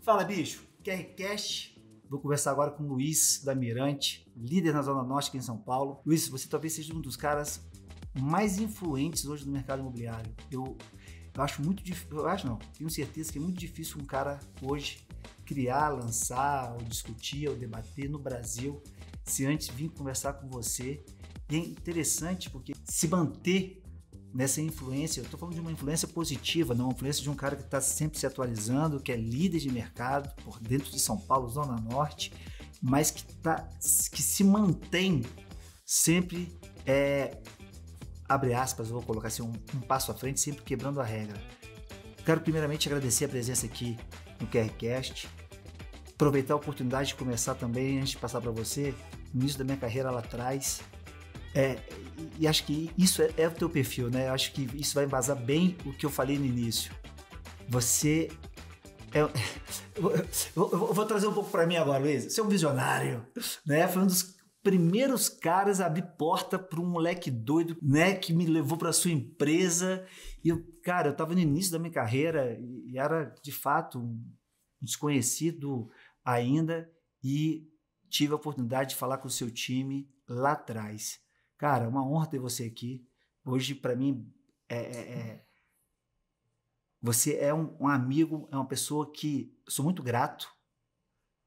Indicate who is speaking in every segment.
Speaker 1: Fala, bicho! QRCast. Vou conversar agora com o Luiz da Mirante, líder na Zona Norte aqui em São Paulo. Luiz, você talvez seja um dos caras mais influentes hoje no mercado imobiliário. Eu eu acho muito difícil, eu acho não, tenho certeza que é muito difícil um cara hoje criar, lançar, ou discutir, ou debater no Brasil, se antes vir conversar com você. E é interessante porque se manter nessa influência, eu estou falando de uma influência positiva, não uma influência de um cara que está sempre se atualizando, que é líder de mercado por dentro de São Paulo, Zona Norte, mas que, tá, que se mantém sempre é, abre aspas, vou colocar assim um, um passo à frente, sempre quebrando a regra. Quero primeiramente agradecer a presença aqui no QRCast, aproveitar a oportunidade de começar também, antes de passar para você, no início da minha carreira lá atrás. É, e acho que isso é, é o teu perfil, né? Eu acho que isso vai embasar bem o que eu falei no início. Você é, eu, eu, eu, vou trazer um pouco para mim agora, Luiz. Você é um visionário, né? Foi um dos primeiros caras a abrir porta para um moleque doido, né, que me levou para sua empresa. E eu, cara, eu estava no início da minha carreira e era de fato um desconhecido ainda e tive a oportunidade de falar com o seu time lá atrás. Cara, é uma honra ter você aqui. Hoje para mim é, é, é você é um, um, amigo, é uma pessoa que sou muito grato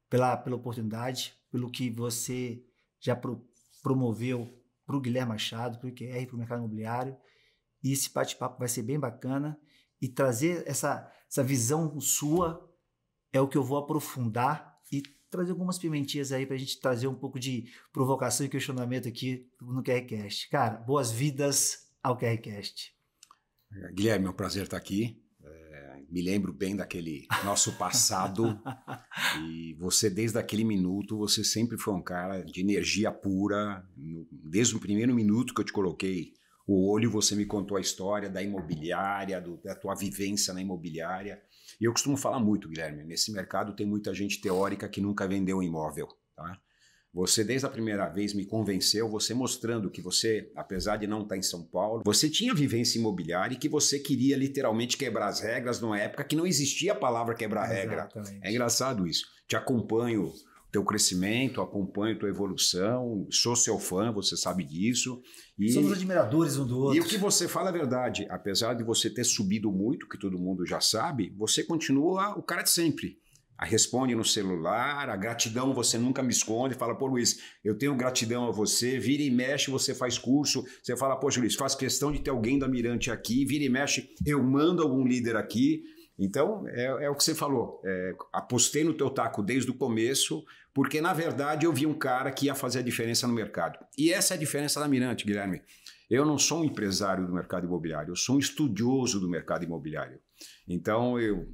Speaker 1: pela, pela oportunidade, pelo que você já pro, promoveu para o Guilherme Machado, para o IQR, para o mercado imobiliário. E esse bate-papo vai ser bem bacana e trazer essa, essa visão sua é o que eu vou aprofundar e trazer algumas pimentinhas aí para a gente trazer um pouco de provocação e questionamento aqui no QRCast. Cara, boas vidas ao QRCast.
Speaker 2: É, Guilherme, é um prazer estar aqui me lembro bem daquele nosso passado. e você, desde aquele minuto, você sempre foi um cara de energia pura. Desde o primeiro minuto que eu te coloquei o olho, você me contou a história da imobiliária, do, da tua vivência na imobiliária. E eu costumo falar muito, Guilherme, nesse mercado tem muita gente teórica que nunca vendeu um imóvel. Tá? Você, desde a primeira vez, me convenceu, você mostrando que você, apesar de não estar tá em São Paulo, você tinha vivência imobiliária e que você queria literalmente quebrar as regras numa época que não existia a palavra quebrar regra. Exatamente. É engraçado isso. Te acompanho teu crescimento, acompanho tua evolução, sou seu fã, você sabe disso. E, Somos admiradores um do outro. E o que você fala é verdade. Apesar de você ter subido muito, que todo mundo já sabe, você continua o cara de sempre responde no celular, a gratidão você nunca me esconde, fala, pô Luiz, eu tenho gratidão a você, vira e mexe, você faz curso, você fala, poxa Luiz, faz questão de ter alguém da Mirante aqui, vira e mexe, eu mando algum líder aqui. Então, é, é o que você falou, é, apostei no teu taco desde o começo, porque na verdade eu vi um cara que ia fazer a diferença no mercado. E essa é a diferença da Mirante, Guilherme. Eu não sou um empresário do mercado imobiliário, eu sou um estudioso do mercado imobiliário. Então, eu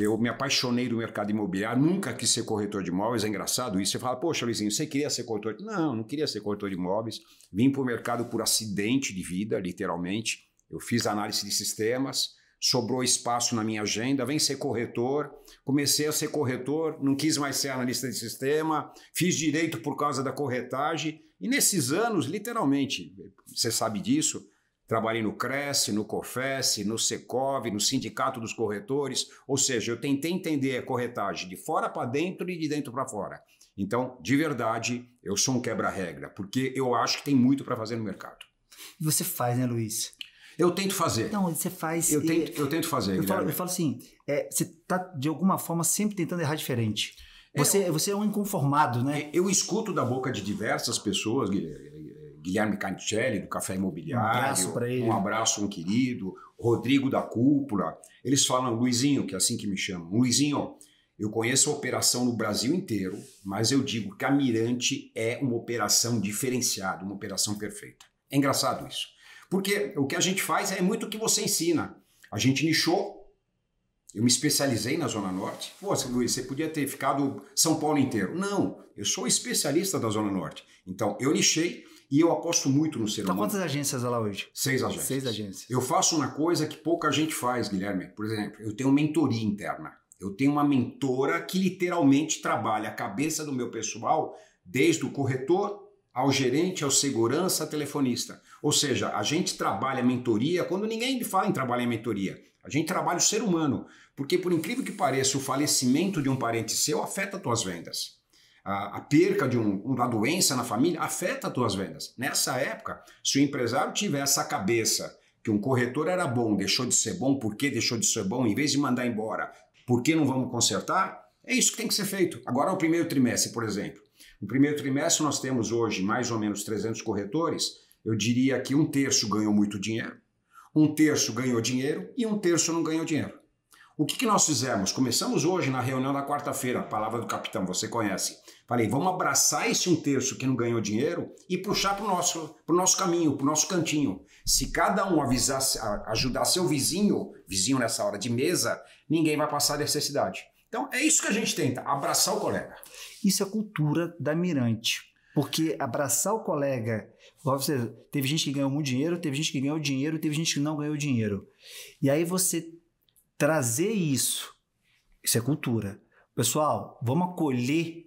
Speaker 2: eu me apaixonei do mercado imobiliário, nunca quis ser corretor de imóveis. É engraçado isso. Você fala, poxa, Luizinho, você queria ser corretor? Não, não queria ser corretor de imóveis. Vim para o mercado por acidente de vida, literalmente. Eu fiz análise de sistemas, sobrou espaço na minha agenda, vem ser corretor. Comecei a ser corretor, não quis mais ser analista de sistema, fiz direito por causa da corretagem. E nesses anos, literalmente, você sabe disso, Trabalhei no Cresce, no COFES, no Secov, no Sindicato dos Corretores, ou seja, eu tentei entender a corretagem de fora para dentro e de dentro para fora. Então, de verdade, eu sou um quebra-regra, porque eu acho que tem muito para fazer no mercado.
Speaker 1: Você faz, né, Luiz? Eu tento fazer. Não, você faz. Eu tento, eu tento fazer. Eu falo, eu falo, assim: é, você está, de alguma forma, sempre
Speaker 2: tentando errar diferente. É, você é, você é um inconformado, né? Eu escuto da boca de diversas pessoas, Guilherme Guilherme Canticelli, do Café Imobiliário. Um abraço para ele. Um abraço, um querido. Rodrigo da Cúpula. Eles falam Luizinho, que é assim que me chamam. Luizinho, eu conheço a operação no Brasil inteiro, mas eu digo que a Mirante é uma operação diferenciada, uma operação perfeita. É engraçado isso. Porque o que a gente faz é muito o que você ensina. A gente nichou, eu me especializei na Zona Norte. Pô, Luiz, você podia ter ficado São Paulo inteiro. Não, eu sou especialista da Zona Norte. Então, eu lixei e eu aposto muito no ser então, humano. Então, quantas agências lá hoje? Seis agências. Seis agências. Eu faço uma coisa que pouca gente faz, Guilherme. Por exemplo, eu tenho mentoria interna. Eu tenho uma mentora que literalmente trabalha a cabeça do meu pessoal, desde o corretor ao gerente, ao segurança, ao telefonista. Ou seja, a gente trabalha mentoria quando ninguém fala em trabalhar em mentoria. A gente trabalha o ser humano, porque por incrível que pareça, o falecimento de um parente seu afeta as tuas vendas a, a perca de um, uma doença na família afeta as tuas vendas. Nessa época, se o empresário tiver essa cabeça que um corretor era bom, deixou de ser bom, por que deixou de ser bom, em vez de mandar embora, por que não vamos consertar? É isso que tem que ser feito. Agora, no primeiro trimestre, por exemplo. No primeiro trimestre, nós temos hoje mais ou menos 300 corretores. Eu diria que um terço ganhou muito dinheiro, um terço ganhou dinheiro e um terço não ganhou dinheiro. O que, que nós fizemos? Começamos hoje na reunião da quarta-feira, palavra do capitão, você conhece. Falei, vamos abraçar esse um terço que não ganhou dinheiro e puxar para o nosso, pro nosso caminho, para o nosso cantinho. Se cada um avisasse, ajudar seu vizinho, vizinho nessa hora de mesa, ninguém vai passar necessidade. Então é isso que a gente tenta, abraçar o colega.
Speaker 1: Isso é cultura da Mirante. Porque abraçar o colega, você, teve gente que ganhou muito dinheiro, teve gente que ganhou dinheiro, teve gente que não ganhou dinheiro. E aí você trazer isso. Isso é cultura. Pessoal, vamos acolher.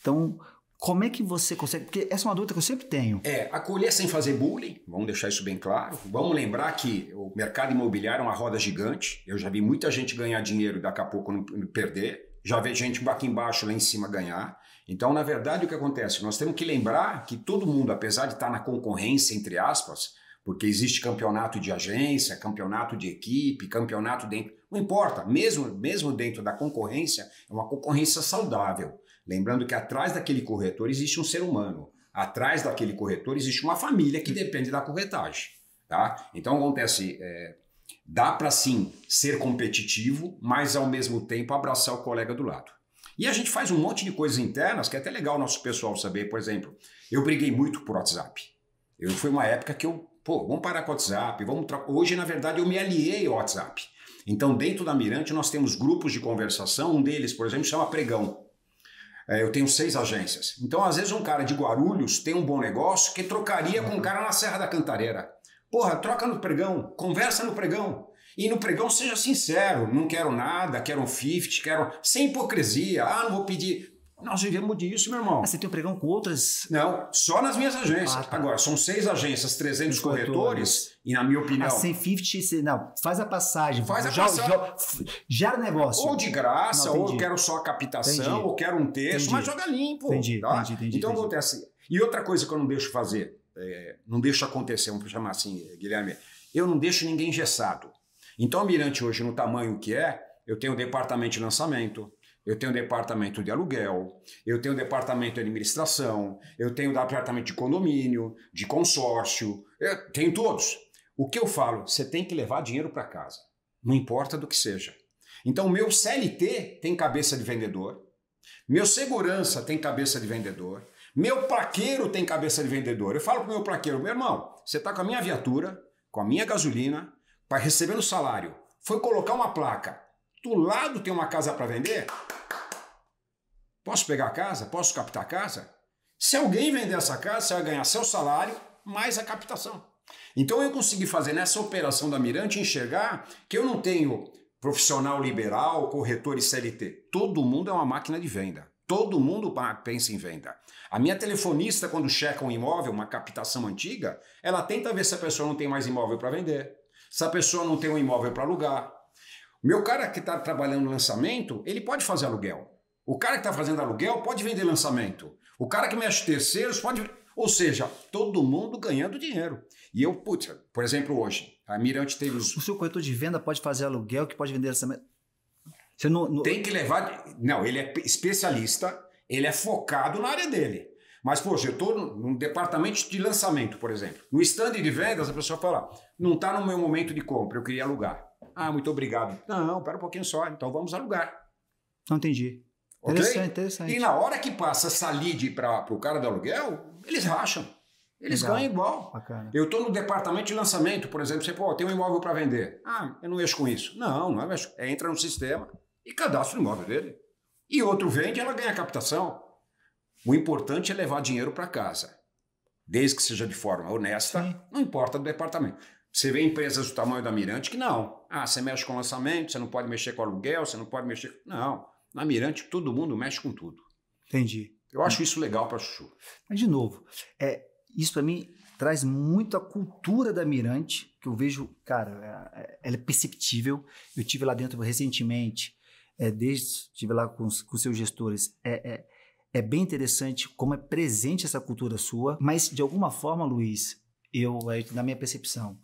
Speaker 1: Então, como é que você consegue? Porque essa é uma dúvida que eu sempre tenho.
Speaker 2: É, acolher sem fazer bullying, vamos deixar isso bem claro. Vamos lembrar que o mercado imobiliário é uma roda gigante. Eu já vi muita gente ganhar dinheiro e daqui a pouco não perder. Já vi gente aqui embaixo, lá em cima ganhar. Então, na verdade, o que acontece? Nós temos que lembrar que todo mundo, apesar de estar na concorrência, entre aspas, porque existe campeonato de agência, campeonato de equipe, campeonato dentro. Não importa, mesmo, mesmo dentro da concorrência, é uma concorrência saudável. Lembrando que atrás daquele corretor existe um ser humano, atrás daquele corretor existe uma família que depende da corretagem. Tá? Então acontece, é, dá para sim ser competitivo, mas ao mesmo tempo abraçar o colega do lado. E a gente faz um monte de coisas internas que é até legal o nosso pessoal saber. Por exemplo, eu briguei muito por WhatsApp. Eu foi uma época que eu, pô, vamos parar com o WhatsApp, vamos. Hoje, na verdade, eu me aliei ao WhatsApp. Então, dentro da Mirante, nós temos grupos de conversação, um deles, por exemplo, chama Pregão. É, eu tenho seis agências. Então, às vezes, um cara de Guarulhos tem um bom negócio que trocaria com um cara na Serra da Cantareira. Porra, troca no pregão, conversa no pregão. E no pregão seja sincero, não quero nada, quero um 50, quero. sem hipocrisia. Ah, não vou pedir. Nós vivemos disso, meu irmão. Mas ah, você tem um pregão com outras? Não, só nas minhas agências. Ah, tá. Agora, são seis agências, 300 corretores, corretores, e na minha opinião... A ah, 150, não, faz a passagem. Faz a já, passagem. Já, já negócio. Ou de graça, não, ou quero só a captação, entendi. ou quero um texto, entendi. mas joga limpo. Entendi, tá? entendi, entendi. Então, entendi. acontece... E outra coisa que eu não deixo fazer, é, não deixo acontecer, vamos chamar assim, Guilherme, eu não deixo ninguém engessado. Então, a Mirante hoje, no tamanho que é, eu tenho o departamento de lançamento, eu tenho departamento de aluguel, eu tenho departamento de administração, eu tenho departamento de condomínio, de consórcio, eu tenho todos. O que eu falo? Você tem que levar dinheiro para casa, não importa do que seja. Então, o meu CLT tem cabeça de vendedor, meu segurança tem cabeça de vendedor, meu praqueiro tem cabeça de vendedor. Eu falo pro meu praqueiro, meu irmão, você está com a minha viatura, com a minha gasolina, para tá receber o salário. Foi colocar uma placa. Do lado tem uma casa para vender? Posso pegar a casa? Posso captar a casa? Se alguém vender essa casa, você vai ganhar seu salário mais a captação. Então eu consegui fazer nessa operação da Mirante enxergar que eu não tenho profissional liberal, corretor e CLT. Todo mundo é uma máquina de venda. Todo mundo pensa em venda. A minha telefonista, quando checa um imóvel, uma captação antiga, ela tenta ver se a pessoa não tem mais imóvel para vender, se a pessoa não tem um imóvel para alugar. Meu cara que está trabalhando no lançamento, ele pode fazer aluguel. O cara que está fazendo aluguel pode vender lançamento. O cara que mexe terceiros pode. Ou seja, todo mundo ganhando dinheiro. E eu, putz, por exemplo, hoje, a Mirante teve os. O seu corretor de venda pode fazer aluguel que pode vender lançamento. Você não, não... Tem que levar. Não, ele é especialista, ele é focado na área dele. Mas, poxa, eu estou num departamento de lançamento, por exemplo. No stand de vendas, a pessoa fala: não está no meu momento de compra, eu queria alugar. Ah, muito obrigado. Não, não, pera um pouquinho só, então vamos alugar. Não entendi. Interessante, okay?
Speaker 1: interessante. E na hora
Speaker 2: que passa essa lead para o cara do aluguel, eles racham. Eles Legal. ganham igual. Bacana. Eu estou no departamento de lançamento, por exemplo, você pô, tem um imóvel para vender. Ah, eu não mexo com isso. Não, não é mexo. É, entra no sistema e cadastra o imóvel dele. E outro vende, ela ganha captação. O importante é levar dinheiro para casa. Desde que seja de forma honesta, Sim. não importa do departamento. Você vê empresas do tamanho da Mirante que não. Ah, você mexe com lançamento, você não pode mexer com aluguel, você não pode mexer. Não. Na Mirante, todo mundo mexe com tudo. Entendi. Eu acho isso legal para Chuchu.
Speaker 1: Mas, de novo, é, isso para mim traz muito a cultura da Mirante, que eu vejo, cara, é, é ela é perceptível. Eu tive lá dentro recentemente, é, desde estive lá com, com seus gestores. É, é, é bem interessante como é presente essa cultura sua, mas de alguma forma, Luiz, eu, é, na minha percepção,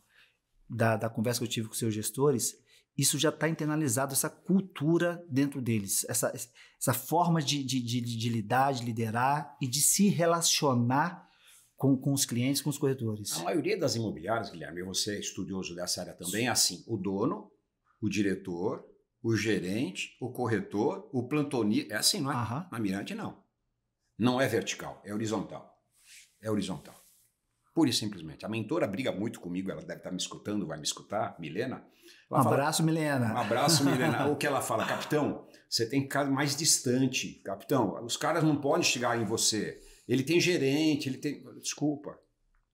Speaker 1: da, da conversa que eu tive com seus gestores, isso já está internalizado, essa cultura dentro deles, essa, essa forma de, de, de, de lidar, de liderar e de se relacionar com, com, os clientes, com os corretores. A
Speaker 2: maioria das imobiliárias, Guilherme, você é estudioso dessa área também, é assim: o dono, o diretor, o gerente, o corretor, o plantonista. É assim, não é? Uhum. Na Mirante, não. Não é vertical, é horizontal. É horizontal. Pura e simplesmente. A mentora briga muito comigo, ela deve estar me escutando, vai me escutar, Milena. um fala, abraço,
Speaker 1: Milena. Um abraço, Milena. Ou
Speaker 2: que ela fala, capitão, você tem que ficar mais distante, capitão. Os caras não podem chegar em você. Ele tem gerente, ele tem. Desculpa,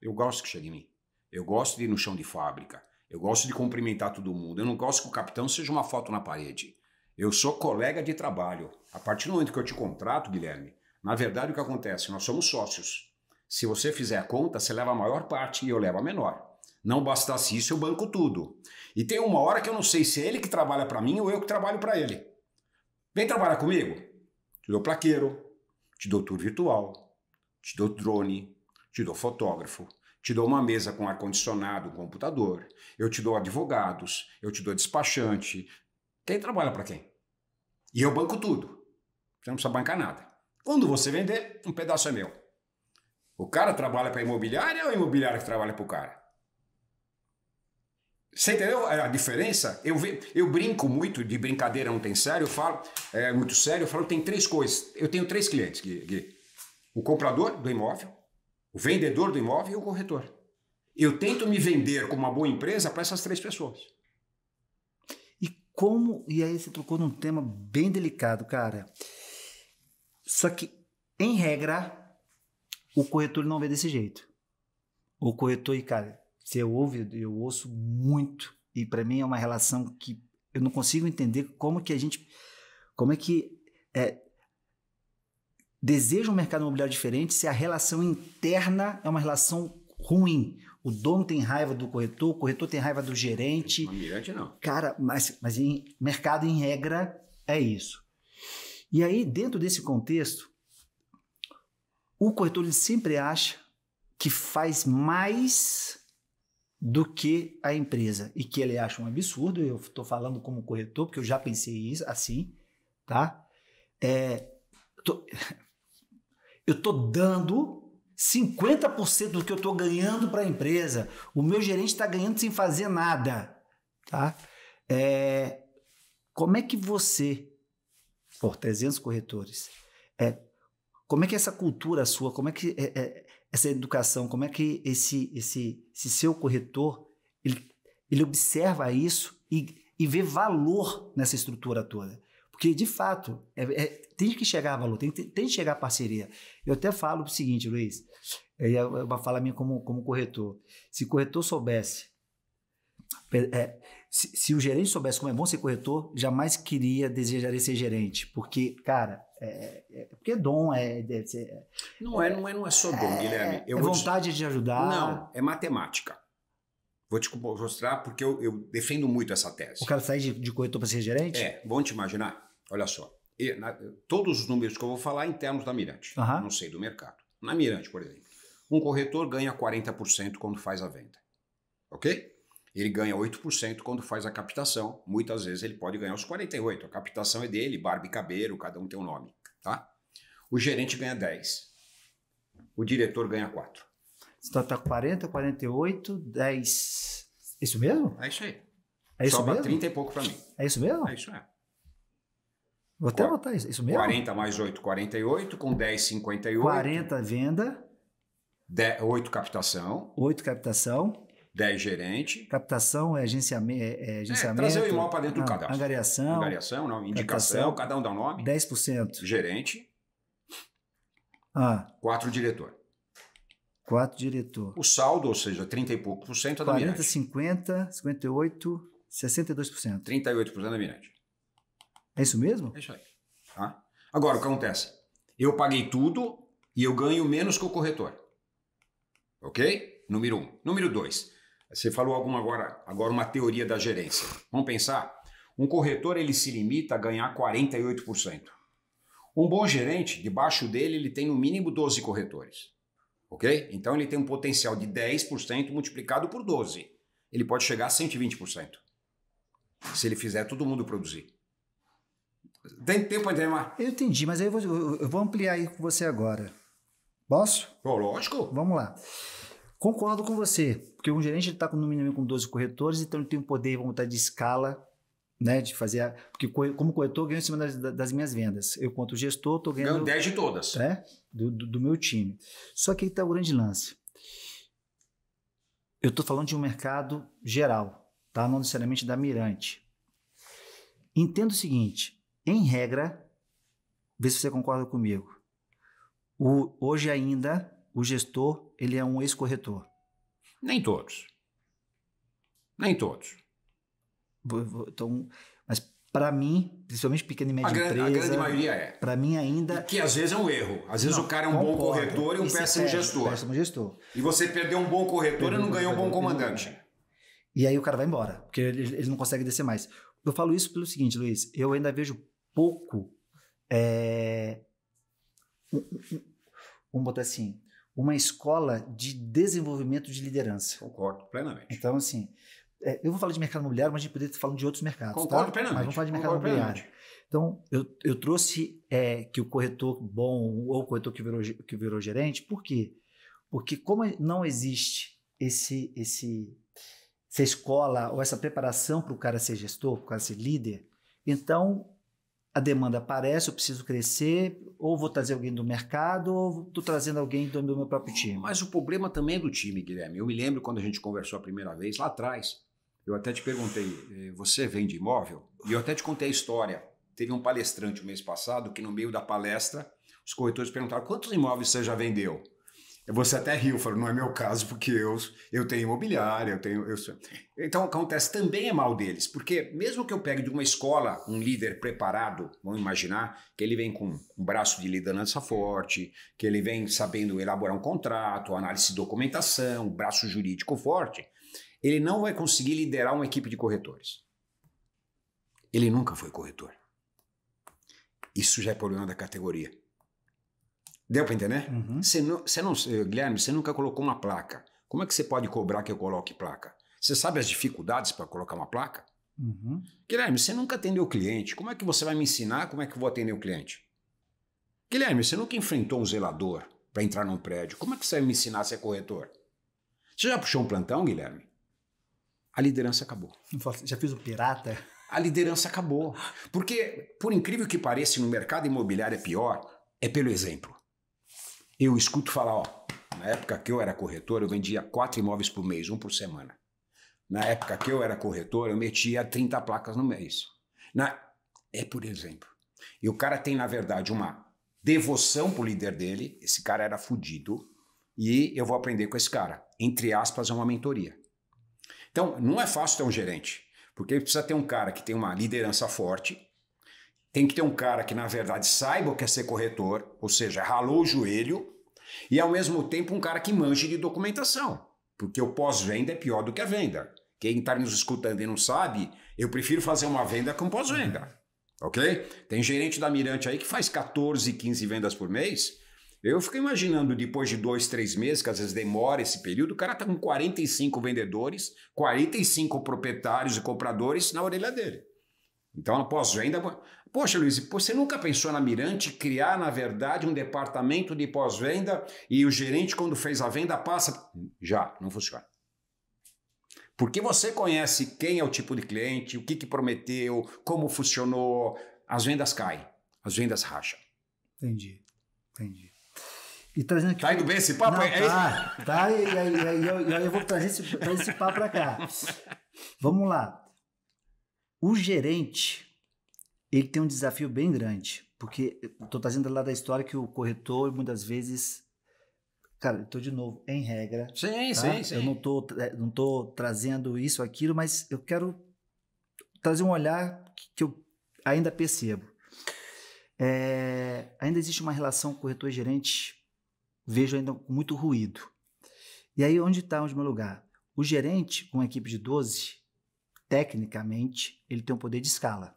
Speaker 2: eu gosto que chegue em mim. Eu gosto de ir no chão de fábrica. Eu gosto de cumprimentar todo mundo. Eu não gosto que o capitão seja uma foto na parede. Eu sou colega de trabalho. A partir do momento que eu te contrato, Guilherme, na verdade o que acontece? Nós somos sócios. Se você fizer a conta, você leva a maior parte e eu levo a menor. Não bastasse isso, eu banco tudo. E tem uma hora que eu não sei se é ele que trabalha para mim ou eu que trabalho para ele. Vem trabalhar comigo. Te dou plaqueiro, te dou tour virtual, te dou drone, te dou fotógrafo, te dou uma mesa com ar-condicionado, computador, eu te dou advogados, eu te dou despachante. Quem trabalha para quem? E eu banco tudo. Você não precisa bancar nada. Quando você vender, um pedaço é meu. O cara trabalha para a imobiliária ou a é imobiliária que trabalha para o cara? Você entendeu a diferença? Eu, eu brinco muito, de brincadeira não tem sério, eu falo, é muito sério, eu falo, tem três coisas. Eu tenho três clientes, Gui, Gui. O comprador do imóvel, o vendedor do imóvel e o corretor. Eu tento me vender como uma boa empresa para essas três pessoas.
Speaker 1: E como. E aí você tocou num tema bem delicado, cara. Só que, em regra, o corretor não vê desse jeito. O corretor, e cara, você ouve, eu ouço muito, e para mim é uma relação que eu não consigo entender como que a gente. Como é que. É, deseja um mercado imobiliário diferente se a relação interna é uma relação ruim. O dono tem raiva do corretor, o corretor tem raiva do gerente. O mirante não. Cara, mas, mas em mercado em regra é isso. E aí, dentro desse contexto, o corretor ele sempre acha que faz mais do que a empresa e que ele acha um absurdo. Eu estou falando como corretor porque eu já pensei isso assim, tá? É, tô, eu estou dando 50% do que eu estou ganhando para a empresa. O meu gerente está ganhando sem fazer nada, tá? É, como é que você, por 300 corretores, é, como é que é essa cultura sua, como é que é, é, essa educação, como é que esse, esse, esse seu corretor, ele, ele observa isso e, e vê valor nessa estrutura toda? Porque, de fato, é, é, tem que chegar a valor, tem, tem, tem, que chegar a parceria. Eu até falo o seguinte, Luiz, é uma fala minha como, como corretor. Se corretor soubesse, é, se, se, o gerente soubesse como é bom ser corretor, jamais queria, desejaria ser gerente. Porque, cara, é, é, porque é dom, é.
Speaker 2: não, é, não é, não é só dom, é, Guilherme. Eu é vontade
Speaker 1: te... de ajudar. Não,
Speaker 2: é matemática. Vou te mostrar porque eu, eu defendo muito essa tese. O cara sai de, de corretor para ser gerente? É, vamos te imaginar. Olha só. E, na, todos os números que eu vou falar em termos da Mirante. Não sei do mercado. Na Mirante, por exemplo. Um corretor ganha 40% quando faz a venda. Ok? Ele ganha 8% quando faz a captação. Muitas vezes ele pode ganhar os 48%. A captação é dele, barba e cabelo, cada um tem um nome. Tá? O gerente ganha 10%. O diretor ganha 4%.
Speaker 1: Então está 40, 48, 10. Isso mesmo?
Speaker 2: É isso aí. É isso Sobra mesmo? 30 e pouco para mim. É isso mesmo? É isso é. Vou até anotar isso, isso mesmo? 40 mais 8, 48, com 10, 58. 40 venda. 10, 8 captação. 8 captação. 10 gerente. Captação é, agenciame, é, é, é agenciamento. É, trazer o imóvel para dentro do ah, cadastro. Angariação. Angariação, não, indicação, captação, cada um dá o um nome. 10%. Gerente. Ah. Quatro diretor.
Speaker 1: Quatro diretor.
Speaker 2: O saldo, ou seja, 30 e pouco por cento é da Mirante. 40,
Speaker 1: 50, 58, 62%.
Speaker 2: 38% é da Mirante. É isso mesmo? É isso aí. Tá? Agora, o que acontece? Eu paguei tudo e eu ganho menos que o corretor. Ok? Número um. Número dois. Você falou alguma agora, agora uma teoria da gerência. Vamos pensar? Um corretor ele se limita a ganhar 48%. Um bom gerente, debaixo dele, ele tem no mínimo 12 corretores. OK? Então ele tem um potencial de 10% multiplicado por 12. Ele pode chegar a 120%. Se ele fizer todo mundo produzir. Tem tempo para entender Eu entendi, mas eu vou, eu vou ampliar aí com você agora. Posso? Pô, lógico. Vamos lá.
Speaker 1: Concordo com você, porque um gerente está no mínimo com 12 corretores, então ele tem um poder e vontade de escala, né? De fazer. A, porque como corretor, eu ganho em cima das, das minhas vendas. Eu, quanto gestor, estou ganhando. Ganho 10 de todas. Né? Do, do, do meu time. Só que aí está o grande lance. Eu estou falando de um mercado geral, tá? Não necessariamente da Mirante. Entendo o seguinte: em regra, vê se você concorda comigo. O, hoje ainda, o gestor ele é um ex-corretor. Nem todos. Nem todos. Então, mas para mim, principalmente pequena e média a grande, empresa, a grande maioria é. Para mim ainda que às vezes é um erro. Às vezes não, o cara é um bom corretor e um péssimo perde, gestor. Péssimo
Speaker 2: gestor. E você perdeu um bom corretor e não ganhou um bom comandante.
Speaker 1: E aí o cara vai embora, porque ele, ele não consegue descer mais. Eu falo isso pelo seguinte, Luiz, eu ainda vejo pouco é, um, um, vamos botar assim, uma escola de desenvolvimento de liderança. Concordo plenamente. Então, assim, é, eu vou falar de mercado imobiliário, mas a gente poderia falar de outros mercados. Tá? Concordo tá? plenamente. Mas vamos falar de mercado Concordo imobiliário. Plenamente. Então, eu, eu trouxe é, que o corretor bom ou o corretor que virou, que virou gerente, por quê? Porque como não existe esse, esse, essa escola ou essa preparação para o cara ser gestor, para o cara ser líder, então a demanda aparece, eu preciso
Speaker 2: crescer, ou vou trazer alguém do mercado, ou estou trazendo alguém do, do meu próprio time. Mas o problema também é do time, Guilherme. Eu me lembro quando a gente conversou a primeira vez, lá atrás, eu até te perguntei, eh, você vende imóvel? E eu até te contei a história. Teve um palestrante o mês passado que, no meio da palestra, os corretores perguntaram quantos imóveis você já vendeu? Você até riu, falou, não é meu caso, porque eu, eu tenho imobiliária, eu tenho. Eu sou... Então acontece também é mal deles, porque mesmo que eu pegue de uma escola um líder preparado, vamos imaginar que ele vem com um braço de liderança forte, que ele vem sabendo elaborar um contrato, análise de documentação, um braço jurídico forte, ele não vai conseguir liderar uma equipe de corretores. Ele nunca foi corretor. Isso já é problema da categoria. Deu para entender? Uhum. Você não, não, eh, Guilherme, você nunca colocou uma placa. Como é que você pode cobrar que eu coloque placa? Você sabe as dificuldades para colocar uma placa? Uhum. Guilherme, você nunca atendeu o cliente. Como é que você vai me ensinar como é que eu vou atender o cliente? Guilherme, você nunca enfrentou um zelador para entrar num prédio. Como é que você vai me ensinar a ser corretor? Você já puxou um plantão, Guilherme? A liderança acabou. Assim, já fiz
Speaker 1: o pirata?
Speaker 2: A liderança acabou. Porque, por incrível que pareça, no mercado imobiliário é pior, é pelo exemplo. Eu escuto falar, ó, na época que eu era corretor, eu vendia quatro imóveis por mês, um por semana. Na época que eu era corretor, eu metia 30 placas no mês. Na... É por exemplo. E o cara tem, na verdade, uma devoção pro líder dele, esse cara era fudido, e eu vou aprender com esse cara. Entre aspas, é uma mentoria. Então, não é fácil ter um gerente, porque precisa ter um cara que tem uma liderança forte, tem que ter um cara que, na verdade, saiba o que é ser corretor, ou seja, ralou o joelho, e ao mesmo tempo um cara que manje de documentação, porque o pós-venda é pior do que a venda. Quem está nos escutando e não sabe, eu prefiro fazer uma venda com pós-venda. Ok? Tem gerente da Mirante aí que faz 14, 15 vendas por mês. Eu fico imaginando, depois de dois, três meses, que às vezes demora esse período, o cara está com 45 vendedores, 45 proprietários e compradores na orelha dele. Então, a pós-venda, Poxa, Luiz, você nunca pensou na Mirante criar, na verdade, um departamento de pós-venda e o gerente, quando fez a venda, passa. Já, não funciona. Porque você conhece quem é o tipo de cliente, o que, que prometeu, como funcionou, as vendas caem, as vendas racham.
Speaker 1: Entendi, entendi. E trazendo aqui. Tá indo bem esse papo? Não, tá, tá, e aí, e eu, eu, vou trazer esse, trazer esse papo para cá. Vamos lá. O gerente ele tem um desafio bem grande, porque estou trazendo lá da história que o corretor muitas vezes. Cara, estou de novo, em regra. Sim, tá? sim, sim. Eu não estou eh, não tô trazendo isso, aquilo, mas eu quero trazer um olhar que eu ainda percebo. É, ainda existe uma relação corretor-gerente, vejo ainda com muito ruído. E aí, onde está onde é o meu lugar? O gerente, com uma equipe de 12, tecnicamente, ele tem um poder de escala.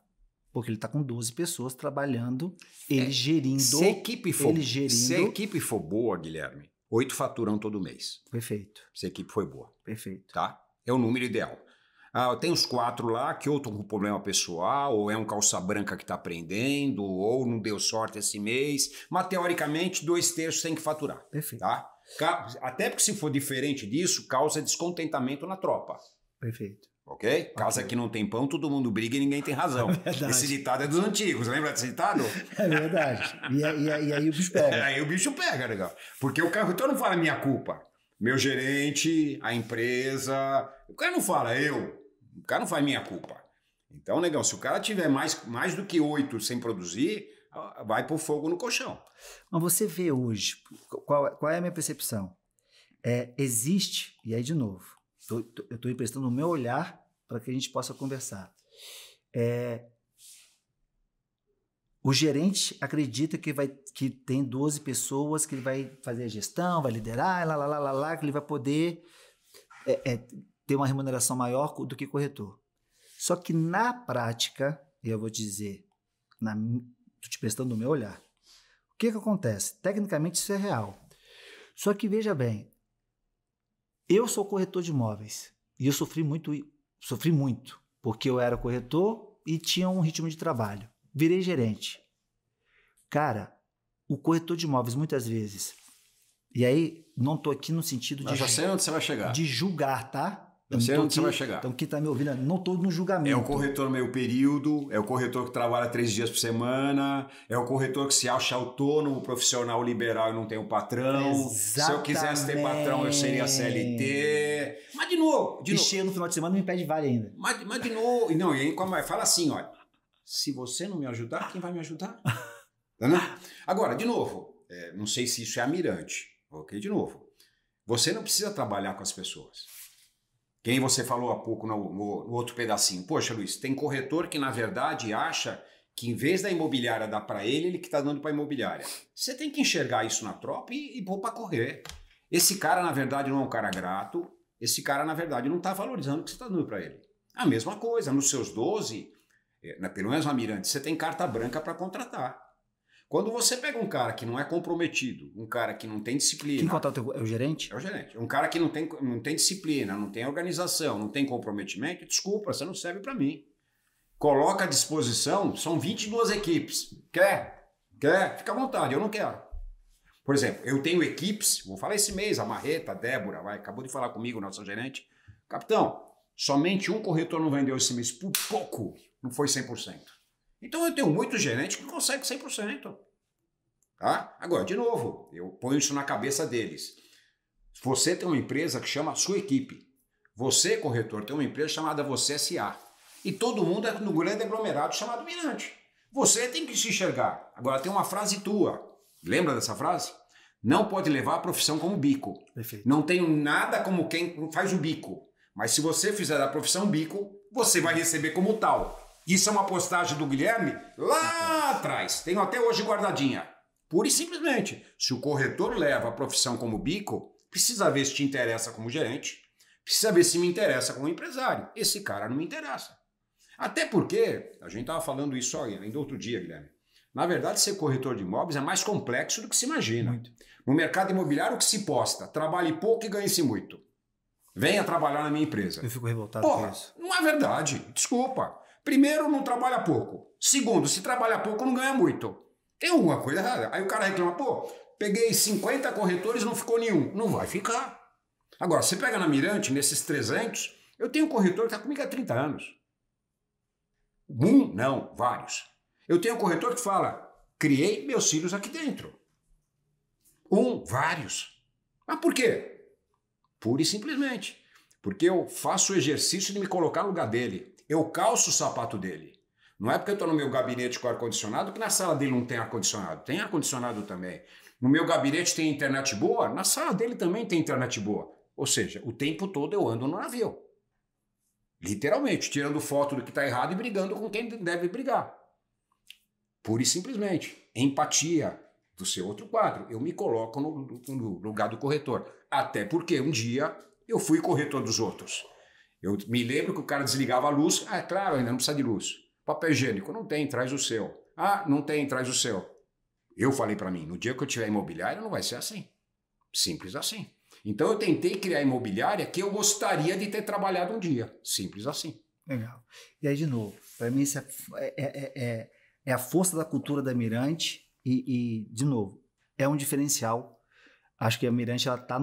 Speaker 1: Porque ele está com 12 pessoas trabalhando, ele é, gerindo.
Speaker 2: Se a equipe for, ele gerindo, se a equipe for boa, Guilherme, oito faturam todo mês. Perfeito. Se a equipe foi boa. Perfeito. Tá? É o número ideal. Ah, tem os quatro lá que ou estão com problema pessoal, ou é um calça branca que está aprendendo, ou não deu sorte esse mês. Mas, teoricamente, dois terços tem que faturar. Perfeito. Tá? Até porque se for diferente disso, causa descontentamento na tropa. Perfeito. Ok? Casa okay. que não tem pão, todo mundo briga e ninguém tem razão. É Esse ditado é dos antigos, lembra desse ditado? É verdade. E, é, e, é, e aí o bicho pega. aí o bicho pega, legal. Porque o carro, então não fala minha culpa. Meu gerente, a empresa. O cara não fala eu. O cara não faz minha culpa. Então, negão, se o cara tiver mais, mais do que oito sem produzir, vai pôr fogo no colchão.
Speaker 1: Mas você vê hoje, qual, qual é a minha percepção? É, existe, e aí de novo, Tô, tô, eu estou emprestando o meu olhar para que a gente possa conversar. É, o gerente acredita que, vai, que tem 12 pessoas, que ele vai fazer a gestão, vai liderar, lá, lá, lá, lá, que ele vai poder é, é, ter uma remuneração maior do que corretor. Só que na prática, e eu vou te dizer, estou te prestando o meu olhar, o que, que acontece? Tecnicamente isso é real. Só que veja bem, eu sou corretor de imóveis e eu sofri muito, sofri muito, porque eu era corretor e tinha um ritmo de trabalho. Virei gerente. Cara, o corretor de imóveis muitas vezes. E aí, não tô aqui no sentido
Speaker 2: Mas de. Já sei onde você vai chegar. De
Speaker 1: julgar, tá? Tá eu sei então, onde que, você vai chegar. Então, quem está me ouvindo, não estou no
Speaker 2: julgamento. É o corretor meio período, é o corretor que trabalha três dias por semana, é o corretor que se acha autônomo, profissional liberal e não tem o um patrão. Exatamente. Se eu quisesse ter patrão, eu seria CLT. Mas de novo. De e novo. chega no final de semana e me pede vale ainda. Mas, mas de novo. E não, e como é? fala assim: olha, se você não me ajudar, quem vai me ajudar? tá, né? Agora, de novo, é, não sei se isso é almirante, ok? De novo, você não precisa trabalhar com as pessoas. Quem você falou há pouco no, no, no outro pedacinho. Poxa, Luiz, tem corretor que na verdade acha que em vez da imobiliária dar para ele, ele que está dando para a imobiliária. Você tem que enxergar isso na tropa e, e pôr para correr. Esse cara, na verdade, não é um cara grato. Esse cara, na verdade, não está valorizando o que você está dando para ele. A mesma coisa, nos seus 12, eh, né, pelo menos na Mirante, você tem carta branca para contratar. Quando você pega um cara que não é comprometido, um cara que não tem disciplina. Quem contrata é, é o gerente? É o gerente. Um cara que não tem, não tem disciplina, não tem organização, não tem comprometimento, desculpa, você não serve para mim. Coloca à disposição, são 22 equipes. Quer? Quer? Fica à vontade, eu não quero. Por exemplo, eu tenho equipes, vou falar esse mês, a Marreta, a Débora, vai, acabou de falar comigo, nossa gerente. Capitão, somente um corretor não vendeu esse mês, por pouco, não foi 100%. Então eu tenho muito gerente que consegue 100%. Tá? Agora, de novo, eu ponho isso na cabeça deles. Você tem uma empresa que chama sua equipe. Você, corretor, tem uma empresa chamada Você SA. E todo mundo é no grande aglomerado chamado Mirante. Você tem que se enxergar. Agora, tem uma frase tua. Lembra dessa frase? Não pode levar a profissão como bico. Perfeito. Não tenho nada como quem faz o bico. Mas se você fizer a profissão bico, você vai receber como tal. Isso é uma postagem do Guilherme lá atrás. Tenho até hoje guardadinha. Pura e simplesmente, se o corretor leva a profissão como bico, precisa ver se te interessa como gerente, precisa ver se me interessa como empresário. Esse cara não me interessa. Até porque, a gente estava falando isso ainda outro dia, Guilherme. Na verdade, ser corretor de imóveis é mais complexo do que se imagina. Muito. No mercado imobiliário, o que se posta? Trabalhe pouco e ganhe-se muito. Venha trabalhar na minha empresa. Eu fico revoltado Porra, com isso. Não é verdade. Desculpa. Primeiro, não trabalha pouco. Segundo, se trabalha pouco, não ganha muito. Tem alguma coisa errada. Aí o cara reclama, pô, peguei 50 corretores, não ficou nenhum. Não vai ficar. Agora, você pega na Mirante, nesses 300, eu tenho um corretor que está comigo há 30 anos. Um, não, vários. Eu tenho um corretor que fala, criei meus filhos aqui dentro. Um, vários. Mas por quê? Pura e simplesmente. Porque eu faço o exercício de me colocar no lugar dele. Eu calço o sapato dele. Não é porque eu estou no meu gabinete com ar-condicionado que na sala dele não tem ar-condicionado. Tem ar-condicionado também. No meu gabinete tem internet boa, na sala dele também tem internet boa. Ou seja, o tempo todo eu ando no navio. Literalmente, tirando foto do que está errado e brigando com quem deve brigar. Pura e simplesmente. Empatia do seu outro quadro. Eu me coloco no, no lugar do corretor. Até porque um dia eu fui corretor dos outros. Eu me lembro que o cara desligava a luz. Ah, é claro, ainda não precisa de luz. Papel higiênico, não tem, traz o seu. Ah, não tem, traz o seu. Eu falei para mim, no dia que eu tiver imobiliária não vai ser assim. Simples assim. Então eu tentei criar imobiliária que eu gostaria de ter trabalhado um dia. Simples assim.
Speaker 1: Legal. E aí, de novo, para mim isso é, é, é, é, a força da cultura da Mirante e, e, de novo, é um diferencial. Acho que a Mirante está tá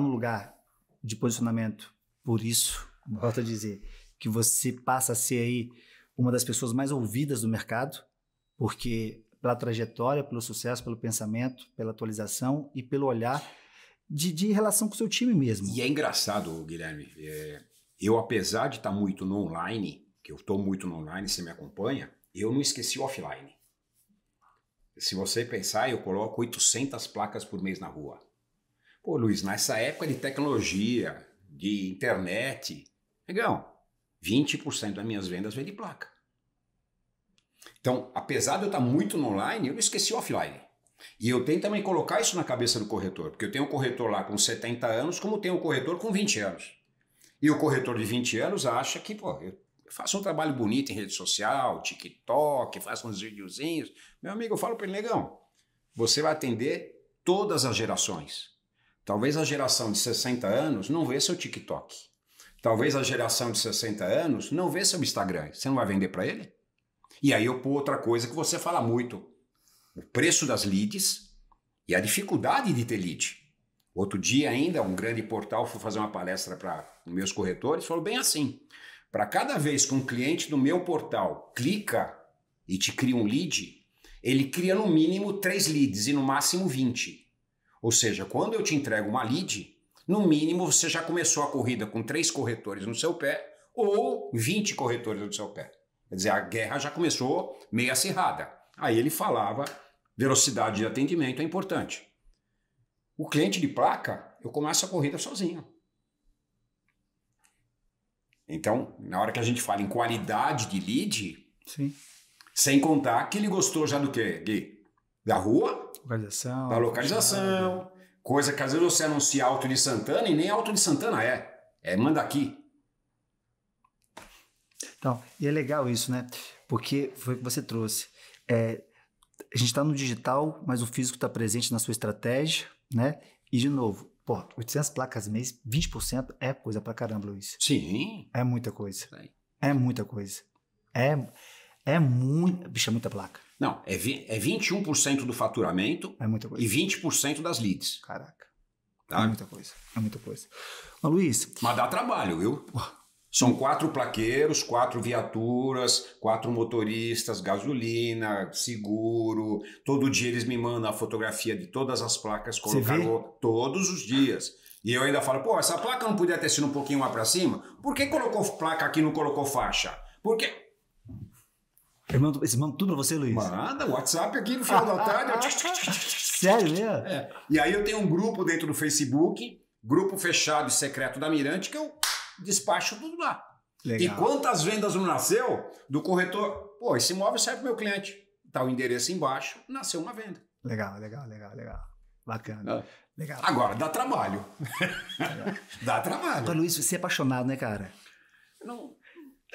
Speaker 1: no lugar de posicionamento por isso volto a dizer, que você passa a ser aí uma das pessoas mais ouvidas do mercado, porque pela trajetória, pelo sucesso, pelo pensamento, pela atualização e pelo olhar de, de relação com o seu time
Speaker 2: mesmo. E é engraçado, Guilherme, é, eu apesar de estar tá muito no online, que eu estou muito no online, você me acompanha, eu não esqueci o offline. Se você pensar, eu coloco 800 placas por mês na rua. Pô, Luiz, nessa época de tecnologia, de internet, Legal. 20% das minhas vendas vem de placa. Então, apesar de eu estar muito no online, eu esqueci o offline. E eu tenho também colocar isso na cabeça do corretor, porque eu tenho um corretor lá com 70 anos, como tenho um corretor com 20 anos. E o corretor de 20 anos acha que, pô, eu faço um trabalho bonito em rede social, TikTok, faço uns videozinhos. Meu amigo, eu falo para ele, negão, você vai atender todas as gerações. Talvez a geração de 60 anos não vê seu TikTok. Talvez a geração de 60 anos não vê seu Instagram. Você não vai vender para ele? E aí eu pôr outra coisa que você fala muito: o preço das leads e a dificuldade de ter lead. Outro dia ainda, um grande portal foi fazer uma palestra para meus corretores, falou bem assim: para cada vez que um cliente do meu portal clica e te cria um lead, ele cria no mínimo três leads e no máximo 20. Ou seja, quando eu te entrego uma lead, no mínimo você já começou a corrida com três corretores no seu pé ou 20 corretores no seu pé. Quer dizer, a guerra já começou meio acirrada. Aí ele falava: velocidade de atendimento é importante. O cliente de placa, eu começo a corrida sozinho. Então, na hora que a gente fala em qualidade de lead, Sim. sem contar que ele gostou já do quê, Gui? Da rua,
Speaker 1: localização, da
Speaker 2: localização, Coisa que às vezes você anuncia Alto de Santana e nem Alto de Santana é. É manda aqui.
Speaker 1: Então, e é legal isso, né? Porque foi o que você trouxe. É, a gente está no digital, mas o físico está presente na sua estratégia, né? E de novo, pô, 800 placas mês, 20% é coisa pra caramba, Luiz. Sim. É muita coisa. É muita coisa. É, é muito. Bicho, é muita placa.
Speaker 2: Não, é, vi, é 21% do faturamento é muita coisa. e 20% das leads. Caraca. Tá? É muita coisa, é muita coisa. Mas, Luiz. Mas dá trabalho, viu? São quatro plaqueiros, quatro viaturas, quatro motoristas, gasolina, seguro. Todo dia eles me mandam a fotografia de todas as placas, colocaram todos os dias. E eu ainda falo, pô, essa placa não podia ter sido um pouquinho mais para cima? Por que colocou placa aqui e não colocou faixa? Porque eu mando, eu mando tudo pra você, Luiz? Manda, WhatsApp aqui no final da tarde. Sério mesmo? É. E aí eu tenho um grupo dentro do Facebook, grupo fechado e secreto da Mirante, que eu despacho tudo lá. Legal. E quantas vendas não nasceu do corretor? Pô, esse imóvel serve pro meu cliente. Tá o endereço embaixo, nasceu uma venda. Legal, legal, legal, legal. Bacana. Ah. Legal. Agora, dá trabalho.
Speaker 1: dá trabalho. Pô, Luiz, você é apaixonado, né, cara? Não.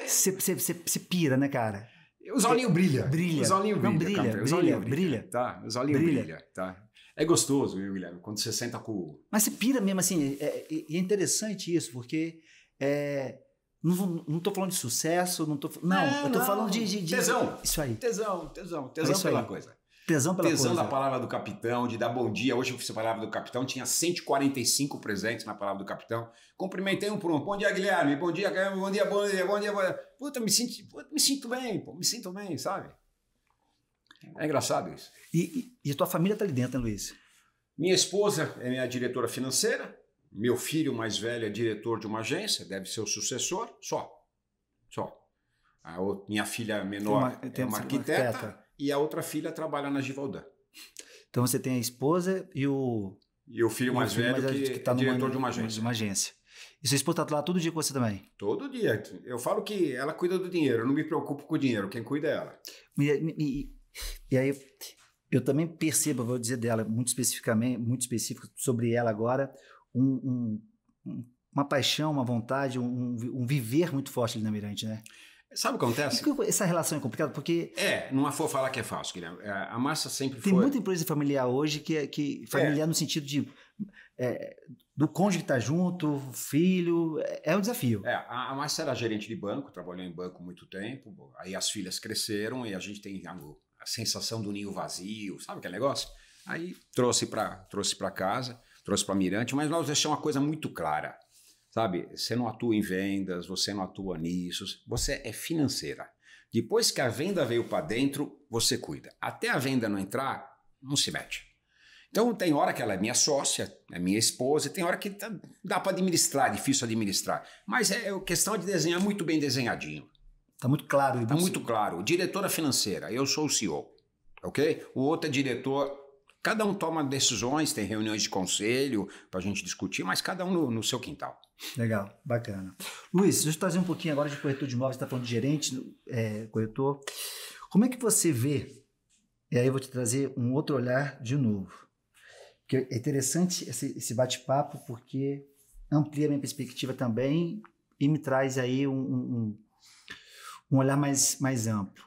Speaker 1: você pira, né, cara? Os olhinhos brilha. Brilha. Os olhinhos brilha, brilha, brilha, Os olhinhos brilha,
Speaker 2: brilha, Tá, os olhinhos brilha. brilha. tá. É gostoso, viu, Guilherme, quando você senta com o...
Speaker 1: Mas você pira mesmo, assim, é, é, e é, é, interessante isso, porque... É, não, não tô falando de sucesso, não tô. Não, não é, eu tô não. falando de, de, de, Tesão. Isso aí.
Speaker 2: Tesão, tesão, tesão é pela aí. coisa.
Speaker 1: Tesão pela Tesão da
Speaker 2: palavra do capitão, de dar bom dia. Hoje eu fiz a palavra do capitão, tinha 145 presentes na palavra do capitão. Cumprimentei um por um. Bom dia, Guilherme. Bom dia, Guilherme. Bom dia, bom dia, bom dia. Bom dia. Puta, me sinto, puta, me sinto bem, pô. Me sinto bem, sabe? É engraçado isso. E, e, e a tua família tá ali dentro, Luiz? Minha esposa é minha diretora financeira. Meu filho mais velho é diretor de uma agência, deve ser o sucessor, só. Só. A outra, minha filha menor uma, é uma arquiteta. uma arquiteta e a outra filha trabalha na Givaldã.
Speaker 1: Então você tem a esposa e o. E o filho, mais, o filho mais velho, que, que tá é diretor numa, de uma agência. De uma agência. E sua esposa está lá todo dia com você também?
Speaker 2: Todo dia. Eu falo que ela cuida do dinheiro, eu não me preocupo com o dinheiro, quem cuida é ela.
Speaker 1: E, e, e aí eu também percebo, vou dizer dela muito especificamente, muito específico sobre ela agora, um, um, uma paixão, uma vontade, um, um viver muito forte ali na Mirante, né? Sabe o que acontece? essa relação é complicada porque.
Speaker 2: É, não for falar que é fácil, Guilherme. É, a massa sempre Tem foi. Tem
Speaker 1: muita empresa familiar hoje que, é, que familiar é. no sentido de. É, do cônjuge estar tá junto, filho, é, é um desafio. É,
Speaker 2: a, a Márcia era gerente de banco, trabalhou em banco muito tempo, aí as filhas cresceram e a gente tem a, a sensação do ninho vazio, sabe aquele negócio? Aí trouxe para trouxe pra casa, trouxe para Mirante, mas nós deixamos uma coisa muito clara sabe? Você não atua em vendas, você não atua nisso, você é financeira. Depois que a venda veio para dentro, você cuida. Até a venda não entrar, não se mete. Então tem hora que ela é minha sócia, é minha esposa, tem hora que tá, dá para administrar, difícil administrar. Mas é, é questão de desenhar muito bem desenhadinho. Tá muito claro. Tá muito claro. Diretora financeira, eu sou o CEO, ok? O outro é diretor Cada um toma decisões, tem reuniões de conselho para a gente discutir, mas cada um no, no seu quintal.
Speaker 1: Legal, bacana. Luiz, deixa eu trazer um pouquinho agora de corretor de imóveis, você está falando de gerente, é, corretor. Como é que você vê? E aí eu vou te trazer um outro olhar de novo. que é interessante esse, esse bate-papo, porque amplia minha perspectiva também e me traz aí um, um, um olhar mais, mais amplo.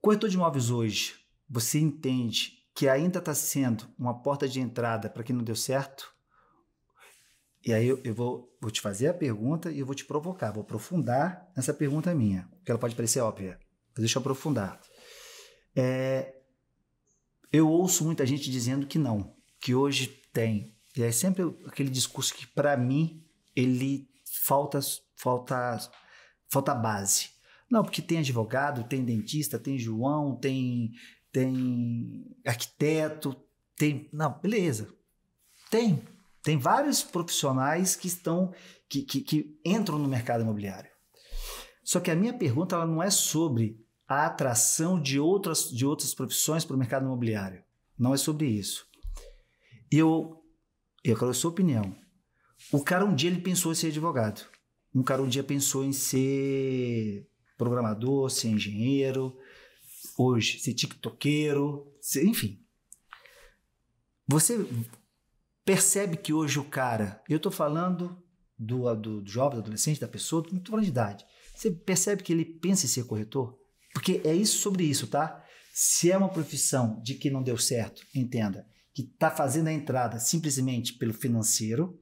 Speaker 1: Corretor de imóveis hoje, você entende que ainda está sendo uma porta de entrada para quem não deu certo? E aí eu, eu vou, vou, te fazer a pergunta e eu vou te provocar, vou aprofundar nessa pergunta minha, que ela pode parecer óbvia, mas deixa eu aprofundar. É, eu ouço muita gente dizendo que não, que hoje tem. E é sempre aquele discurso que, para mim, ele falta, falta, falta base. Não, porque tem advogado, tem dentista, tem João, tem tem arquiteto, tem. Não, beleza. Tem. Tem vários profissionais que estão. que, que, que entram no mercado imobiliário. Só que a minha pergunta ela não é sobre a atração de outras, de outras profissões para o mercado imobiliário. Não é sobre isso. E eu, eu quero a sua opinião. O cara um dia ele pensou em ser advogado. Um cara um dia pensou em ser programador, ser engenheiro, hoje, ser tiktokeiro, ser, enfim. Você percebe que hoje o cara, eu tô falando do, do, do jovem, do adolescente, da pessoa, não tô falando de idade. Você percebe que ele pensa em ser corretor? Porque é isso sobre isso, tá? Se é uma profissão de que não deu certo, entenda, que está fazendo a entrada simplesmente pelo financeiro,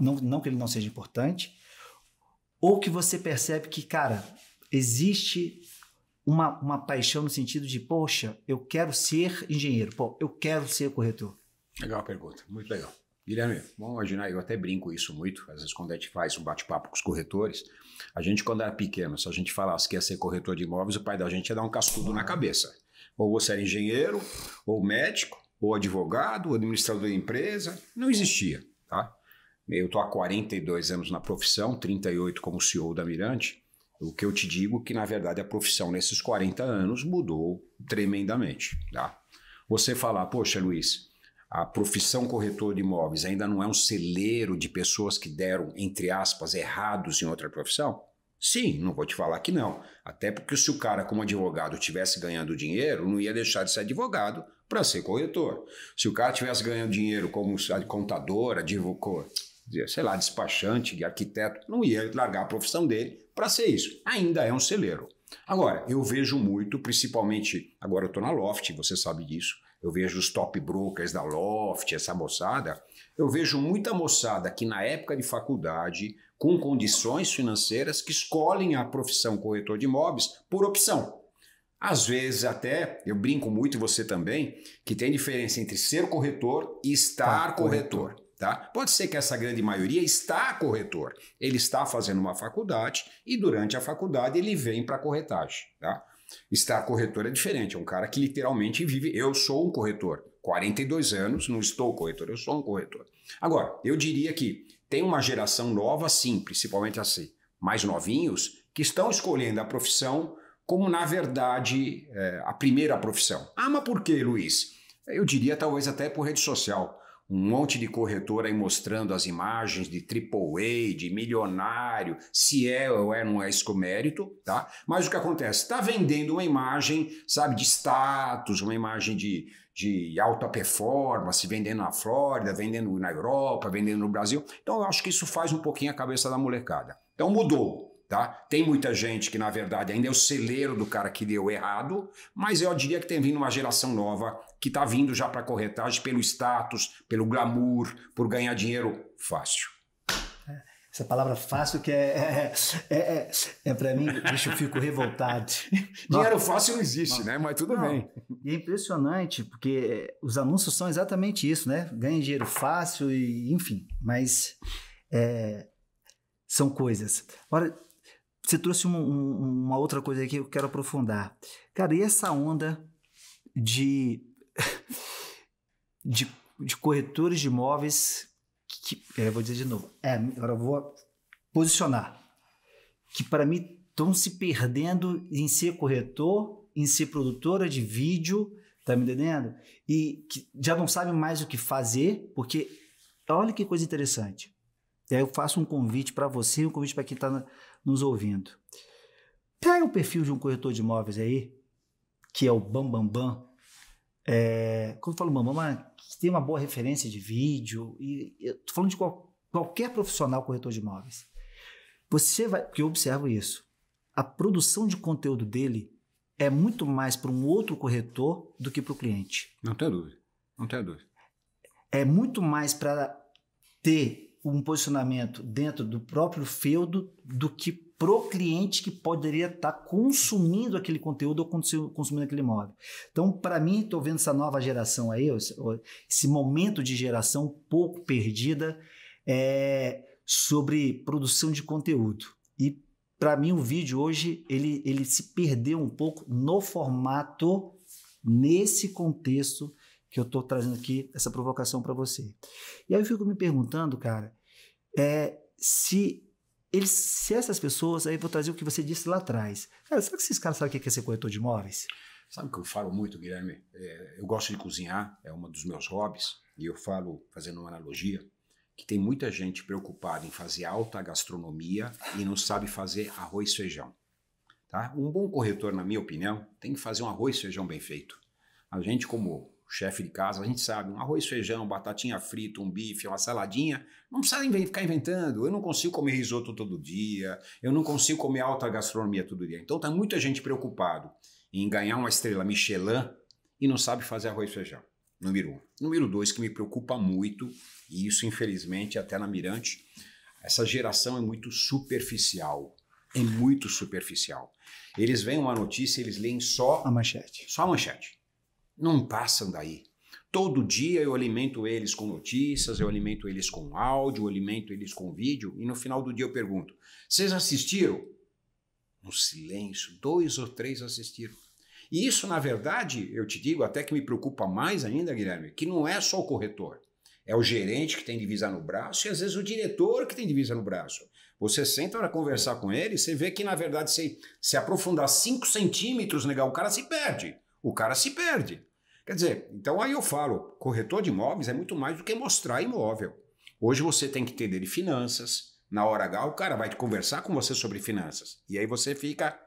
Speaker 1: não, não que ele não seja importante, ou que você percebe que, cara, existe uma, uma paixão no sentido de, poxa, eu quero ser engenheiro, pô, eu quero ser corretor?
Speaker 2: Legal a pergunta, muito legal. Guilherme, vamos imaginar, eu até brinco isso muito, às vezes quando a gente faz um bate-papo com os corretores, a gente quando era pequeno, se a gente falasse que ia ser corretor de imóveis, o pai da gente ia dar um cascudo na cabeça. Ou você era engenheiro, ou médico, ou advogado, ou administrador de empresa, não existia, tá? Eu estou há 42 anos na profissão, 38 como CEO da Mirante, o que eu te digo é que, na verdade, a profissão nesses 40 anos mudou tremendamente. Tá? Você falar, poxa, Luiz, a profissão corretor de imóveis ainda não é um celeiro de pessoas que deram, entre aspas, errados em outra profissão? Sim, não vou te falar que não. Até porque se o cara, como advogado, tivesse ganhando dinheiro, não ia deixar de ser advogado para ser corretor. Se o cara tivesse ganhando dinheiro como contador, advogado, sei lá, despachante, arquiteto, não ia largar a profissão dele para ser isso. Ainda é um celeiro. Agora, eu vejo muito, principalmente, agora eu estou na Loft, você sabe disso, eu vejo os top brokers da Loft, essa moçada, eu vejo muita moçada que na época de faculdade, com condições financeiras, que escolhem a profissão corretor de imóveis por opção. Às vezes até, eu brinco muito, e você também, que tem diferença entre ser corretor e estar tá, corretor. corretor. Tá? Pode ser que essa grande maioria está corretor. Ele está fazendo uma faculdade e durante a faculdade ele vem para a corretagem. Tá? Estar corretor é diferente, é um cara que literalmente vive. Eu sou um corretor, 42 anos, não estou corretor, eu sou um corretor. Agora, eu diria que tem uma geração nova, sim, principalmente assim, mais novinhos, que estão escolhendo a profissão como, na verdade, é, a primeira profissão. Ah, mas por que, Luiz? Eu diria talvez até por rede social um monte de corretor aí mostrando as imagens de AAA, de milionário, se é ou é, não é escomérito, é tá? Mas o que acontece? Está vendendo uma imagem, sabe, de status, uma imagem de, de alta performance, vendendo na Flórida, vendendo na Europa, vendendo no Brasil. Então eu acho que isso faz um pouquinho a cabeça da molecada. Então mudou. Tá? Tem muita gente que, na verdade, ainda é o celeiro do cara que deu errado, mas eu diria que tem vindo uma geração nova que está vindo já para corretagem pelo status, pelo glamour, por ganhar dinheiro fácil.
Speaker 1: É, essa palavra fácil que é, é, é, é, é para mim, deixa eu fico revoltado.
Speaker 2: dinheiro fácil não existe, né? Mas tudo não. bem.
Speaker 1: E é impressionante, porque é, os anúncios são exatamente isso, né? Ganha dinheiro fácil e enfim, mas é, são coisas. Agora, você trouxe um, um, uma outra coisa aqui que eu quero aprofundar. Cara, e essa onda de de, de corretores de imóveis que, eu vou dizer de novo, é, agora eu vou posicionar, que para mim estão se perdendo em ser corretor, em ser produtora de vídeo, tá me entendendo? E que já não sabem mais o que fazer, porque olha que coisa interessante. eu faço um convite para você e um convite para quem está nos ouvindo. Pega o perfil de um corretor de imóveis aí, que é o Bambambam, Bam Bam, é, quando eu falo mamãe, que tem uma boa referência de vídeo, e eu falando de qual, qualquer profissional corretor de imóveis. Você vai, porque eu observo isso, a produção de conteúdo dele é muito mais para um outro corretor do que para o cliente.
Speaker 2: Não tenho dúvida, não tenho dúvida.
Speaker 1: É muito mais para ter um posicionamento dentro do próprio feudo do que pro cliente que poderia estar tá consumindo aquele conteúdo ou consumindo aquele imóvel. Então, para mim, estou vendo essa nova geração aí, esse momento de geração um pouco perdida é, sobre produção de conteúdo. E para mim, o vídeo hoje ele, ele se perdeu um pouco no formato, nesse contexto que eu estou trazendo aqui essa provocação para você. E aí eu fico me perguntando, cara, é, se eles, se essas pessoas, aí vou trazer o que você disse lá atrás. Cara, será que esses caras sabem o é que é ser corretor de imóveis?
Speaker 2: Sabe o que eu falo muito, Guilherme? É, eu gosto de cozinhar, é um dos meus hobbies, e eu falo, fazendo uma analogia, que tem muita gente preocupada em fazer alta gastronomia e não sabe fazer arroz e feijão. Tá? Um bom corretor, na minha opinião, tem que fazer um arroz e feijão bem feito. A gente, como chefe de casa, a gente sabe, um arroz, feijão, batatinha frita, um bife, uma saladinha, não precisa ficar inventando. Eu não consigo comer risoto todo dia, eu não consigo comer alta gastronomia todo dia. Então tá muita gente preocupado em ganhar uma estrela Michelin e não sabe fazer arroz e feijão. Número um. Número dois, que me preocupa muito, e isso infelizmente até na Mirante, essa geração é muito superficial. É muito superficial. Eles veem uma notícia, eles leem só a manchete. Só a manchete não passam daí. Todo dia eu alimento eles com notícias, eu alimento eles com áudio, eu alimento eles com vídeo, e no final do dia eu pergunto: vocês assistiram? No silêncio, dois ou três assistiram. E isso, na verdade, eu te digo, até que me preocupa mais ainda, Guilherme, que não é só o corretor. É o gerente que tem divisa no braço e às vezes o diretor que tem divisa no braço. Você senta para conversar com ele, você vê que, na verdade, se, se aprofundar cinco centímetros, legal, né, o cara se perde. O cara se perde. Quer dizer, então aí eu falo, corretor de imóveis é muito mais do que mostrar imóvel. Hoje você tem que entender de finanças. Na hora H, o cara vai te conversar com você sobre finanças. E aí você fica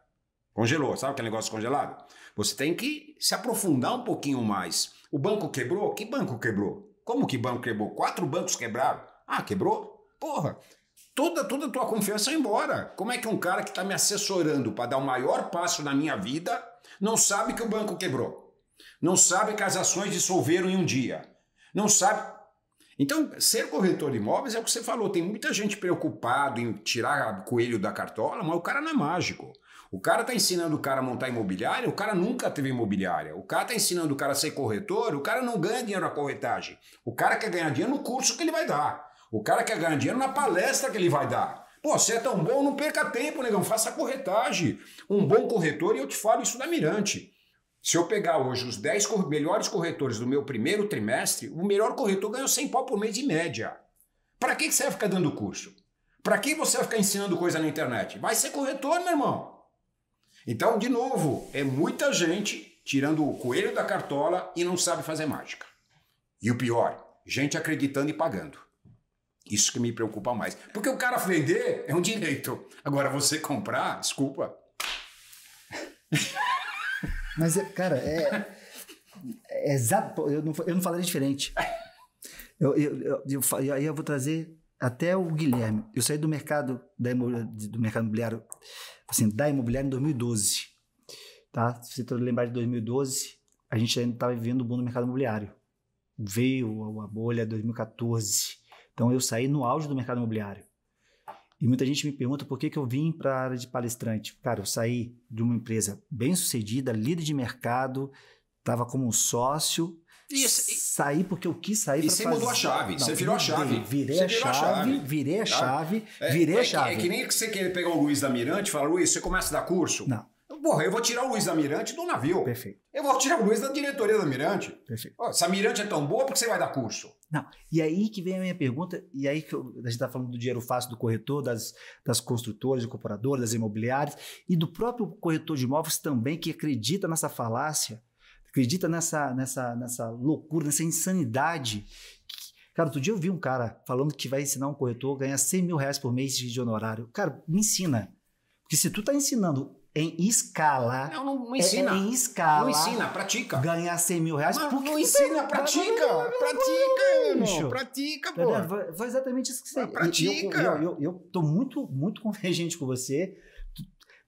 Speaker 2: congelou, sabe aquele negócio congelado? Você tem que se aprofundar um pouquinho mais. O banco quebrou? Que banco quebrou? Como que banco quebrou? Quatro bancos quebraram. Ah, quebrou? Porra, toda, toda a tua confiança é embora. Como é que um cara que está me assessorando para dar o maior passo na minha vida não sabe que o banco quebrou? Não sabe que as ações dissolveram em um dia. Não sabe. Então, ser corretor de imóveis é o que você falou. Tem muita gente preocupada em tirar coelho da cartola, mas o cara não é mágico. O cara está ensinando o cara a montar imobiliária, o cara nunca teve imobiliária. O cara está ensinando o cara a ser corretor, o cara não ganha dinheiro na corretagem. O cara quer ganhar dinheiro no curso que ele vai dar. O cara quer ganhar dinheiro na palestra que ele vai dar. Pô, você é tão bom, não perca tempo, negão, faça corretagem. Um bom corretor, e eu te falo isso da Mirante. Se eu pegar hoje os 10 melhores corretores do meu primeiro trimestre, o melhor corretor ganhou 100 pau por mês de média. Para que, que você vai ficar dando curso? Para que você vai ficar ensinando coisa na internet? Vai ser corretor, meu irmão. Então, de novo, é muita gente tirando o coelho da cartola e não sabe fazer mágica. E o pior, gente acreditando e pagando. Isso que me preocupa mais. Porque o cara vender é um direito. Agora, você comprar, desculpa.
Speaker 1: Mas, é, cara, é. é exato. Eu não, eu não falaria diferente. Eu, eu, eu, eu, eu vou trazer até o Guilherme. Eu saí do mercado da do mercado imobiliário, assim, da imobiliária em 2012. Tá? Se você lembrar de 2012, a gente ainda estava vivendo o boom do mercado imobiliário. Veio a bolha 2014. Então eu saí no auge do mercado imobiliário. E muita gente me pergunta por que, que eu vim para a área de palestrante. Cara, eu saí de uma empresa bem sucedida, líder de mercado, estava como um sócio. E, saí porque eu quis sair para fazer. E você mudou a chave, você virou a chave. Virei a tá? chave, é, virei a chave, virei a chave. É, Que, é que nem
Speaker 2: você querer pegar o Luiz da Mirante e falar, Luiz, você começa a dar curso? Não. Porra, eu vou tirar o Luiz Almirante do navio. Perfeito. Eu vou tirar o Luiz da diretoria do Almirante. Perfeito. Oh, se a Almirante é tão boa, por que você vai dar curso?
Speaker 1: Não. E aí que vem a minha pergunta, e aí que eu, a gente está falando do dinheiro fácil do corretor, das, das construtoras, do corporador, das imobiliárias, e do próprio corretor de imóveis também, que acredita nessa falácia, acredita nessa, nessa, nessa loucura, nessa insanidade Cara, outro dia eu vi um cara falando que vai ensinar um corretor a ganhar 100 mil reais por mês de honorário. Cara, me ensina. Porque se tu tá ensinando em escala. Não, não, não é, é ensina. É, em escala. Não ensina, pratica. Ganhar 100 mil reais. Mas
Speaker 2: porque não ensina,
Speaker 1: pratica. Pratica, bicho. Pratica, pô. Foi, foi exatamente isso que você... Pratica. Eu, eu, eu, eu tô muito, muito convergente com você,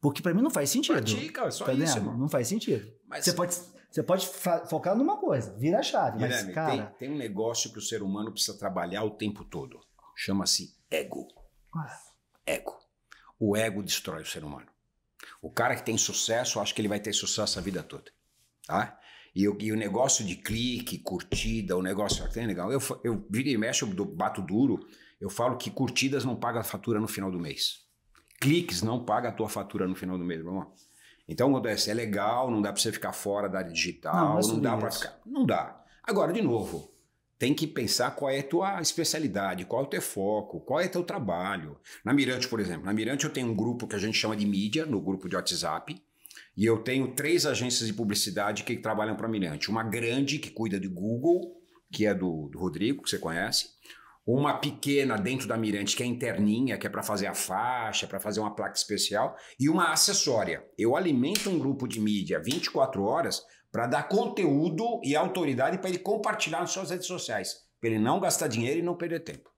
Speaker 1: porque para mim não faz sentido. Pratica, é só tá isso. Não faz sentido. Mas... Você pode... Você pode focar numa coisa, vira a chave. Guilherme, mas, cara... tem,
Speaker 2: tem um negócio que o ser humano precisa trabalhar o tempo todo. Chama-se ego. Ah. Ego. O ego destrói o ser humano. O cara que tem sucesso, acho que ele vai ter sucesso a vida toda, tá? E, eu, e o negócio de clique, curtida, o negócio até é legal. Eu, eu viro e mexo, eu bato duro, eu falo que curtidas não paga a fatura no final do mês. Cliques não paga a tua fatura no final do mês, irmão. Então, acontece, é, é legal, não dá para você ficar fora da área digital, não, não dá para ficar. Não dá. Agora, de novo, tem que pensar qual é a tua especialidade, qual é o teu foco, qual é o teu trabalho. Na Mirante, por exemplo, na Mirante eu tenho um grupo que a gente chama de mídia, no grupo de WhatsApp, e eu tenho três agências de publicidade que trabalham para a Mirante. Uma grande que cuida de Google, que é do, do Rodrigo, que você conhece. Uma pequena dentro da Mirante, que é interninha, que é para fazer a faixa, para fazer uma placa especial. E uma acessória. Eu alimento um grupo de mídia 24 horas para dar conteúdo e autoridade para ele compartilhar nas suas redes sociais, para ele não gastar dinheiro e não perder tempo.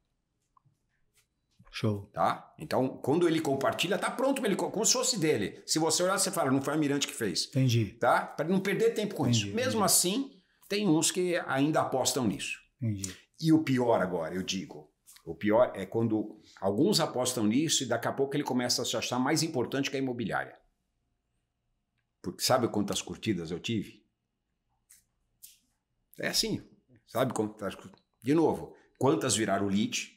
Speaker 2: Show. Tá? Então, quando ele compartilha, tá pronto para ele, como se fosse dele. Se você olhar, você fala, não foi o Almirante que fez. Entendi. Tá? Para não perder tempo com entendi, isso. Mesmo entendi. assim, tem uns que ainda apostam nisso. Entendi. E o pior agora, eu digo, o pior é quando alguns apostam nisso e daqui a pouco ele começa a se achar mais importante que a imobiliária. Porque sabe quantas curtidas eu tive? É assim, sabe? Tá, de novo, quantas viraram lead?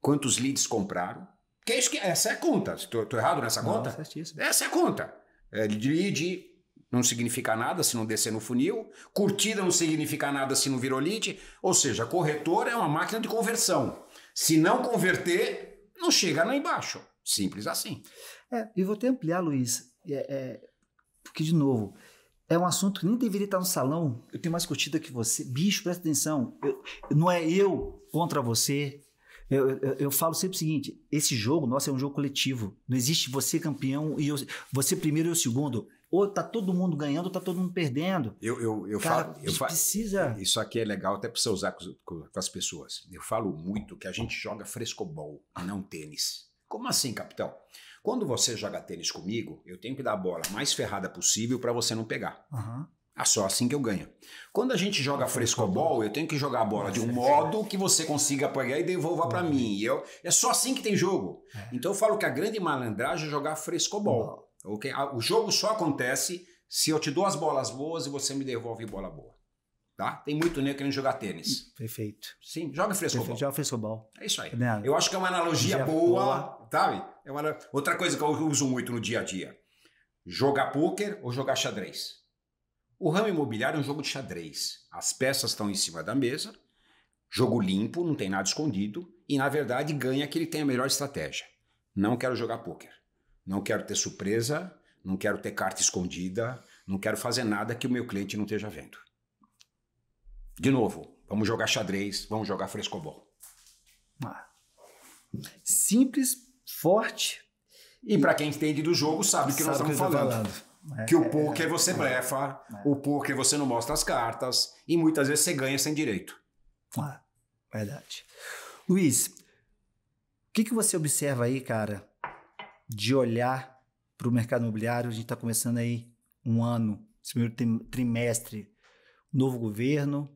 Speaker 2: Quantos leads compraram? Que é isso que, essa é a conta. Estou errado nessa conta? Não, essa é a conta. É, lead não significa nada se não descer no funil. Curtida não significa nada se não virou lead. Ou seja, corretor é uma máquina de conversão. Se não converter, não chega lá embaixo. Simples assim.
Speaker 1: É, e vou até ampliar, Luiz. É, é, porque, de novo, é um assunto que nem deveria estar no salão. Eu tenho mais curtida que você. Bicho, presta atenção. Eu, não é eu contra você. Eu, eu, eu, falo sempre o seguinte: esse jogo, nosso, é um jogo coletivo. Não existe você campeão e eu, você primeiro e eu segundo.
Speaker 2: Ou tá todo mundo ganhando, ou tá todo mundo perdendo. Eu, eu, eu Cara, falo. Eu precisa. Isso aqui é legal até para você usar com, com, com as pessoas. Eu falo muito que a gente joga frescobol, não tênis. Como assim, capitão? Quando você joga tênis comigo, eu tenho que dar a bola mais ferrada possível para você não pegar. Uhum. É só assim que eu ganho. Quando a gente joga ah, frescobol, tá eu tenho que jogar a bola tá de um modo que você consiga pegar e devolva para mim. E eu, é só assim que tem jogo. É. Então eu falo que a grande malandragem é jogar frescobol. Okay? Ah, o jogo só acontece se eu te dou as bolas boas e você me devolve bola boa. Tá? Tem muito negro querendo jogar tênis. Perfeito. Sim, joga frescobol. Perfeito, joga frescobol. É isso aí. Né? Eu acho que é uma analogia boa, boa, sabe? É uma... Outra coisa que eu uso muito no dia a dia. Jogar pôquer ou jogar xadrez. O ramo imobiliário é um jogo de xadrez. As peças estão em cima da mesa, jogo limpo, não tem nada escondido, e na verdade ganha que ele tem a melhor estratégia. Não quero jogar pôquer. Não quero ter surpresa, não quero ter carta escondida, não quero fazer nada que o meu cliente não esteja vendo. De novo, vamos jogar xadrez, vamos jogar frescobol. Ah. Simples, forte. E, e para quem entende do jogo, sabe que sabe nós estamos que falando. falando.
Speaker 1: É, que o é, é, poker
Speaker 2: é, você é, blefa, é. o poker você não mostra as cartas e muitas vezes você ganha sem direito.
Speaker 1: Ah, verdade. Luiz, o que, que você observa aí, cara, de olhar para o mercado imobiliário? A gente está começando aí um ano, esse primeiro trimestre, novo governo,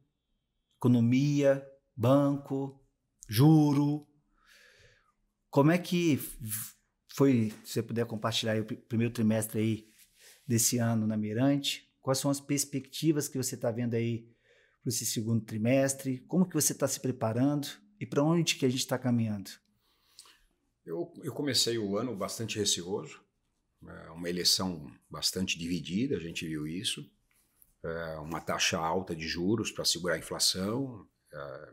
Speaker 1: economia, banco, juro. Como é que foi, se você puder compartilhar o primeiro trimestre aí desse ano na Mirante, quais são as perspectivas que você está vendo aí para esse segundo trimestre, como que você está se preparando e para onde que a gente está caminhando?
Speaker 2: Eu, eu comecei o ano bastante receoso, né, uma eleição bastante dividida, a gente viu isso. Eh, uma taxa alta de juros para segurar a inflação, eh,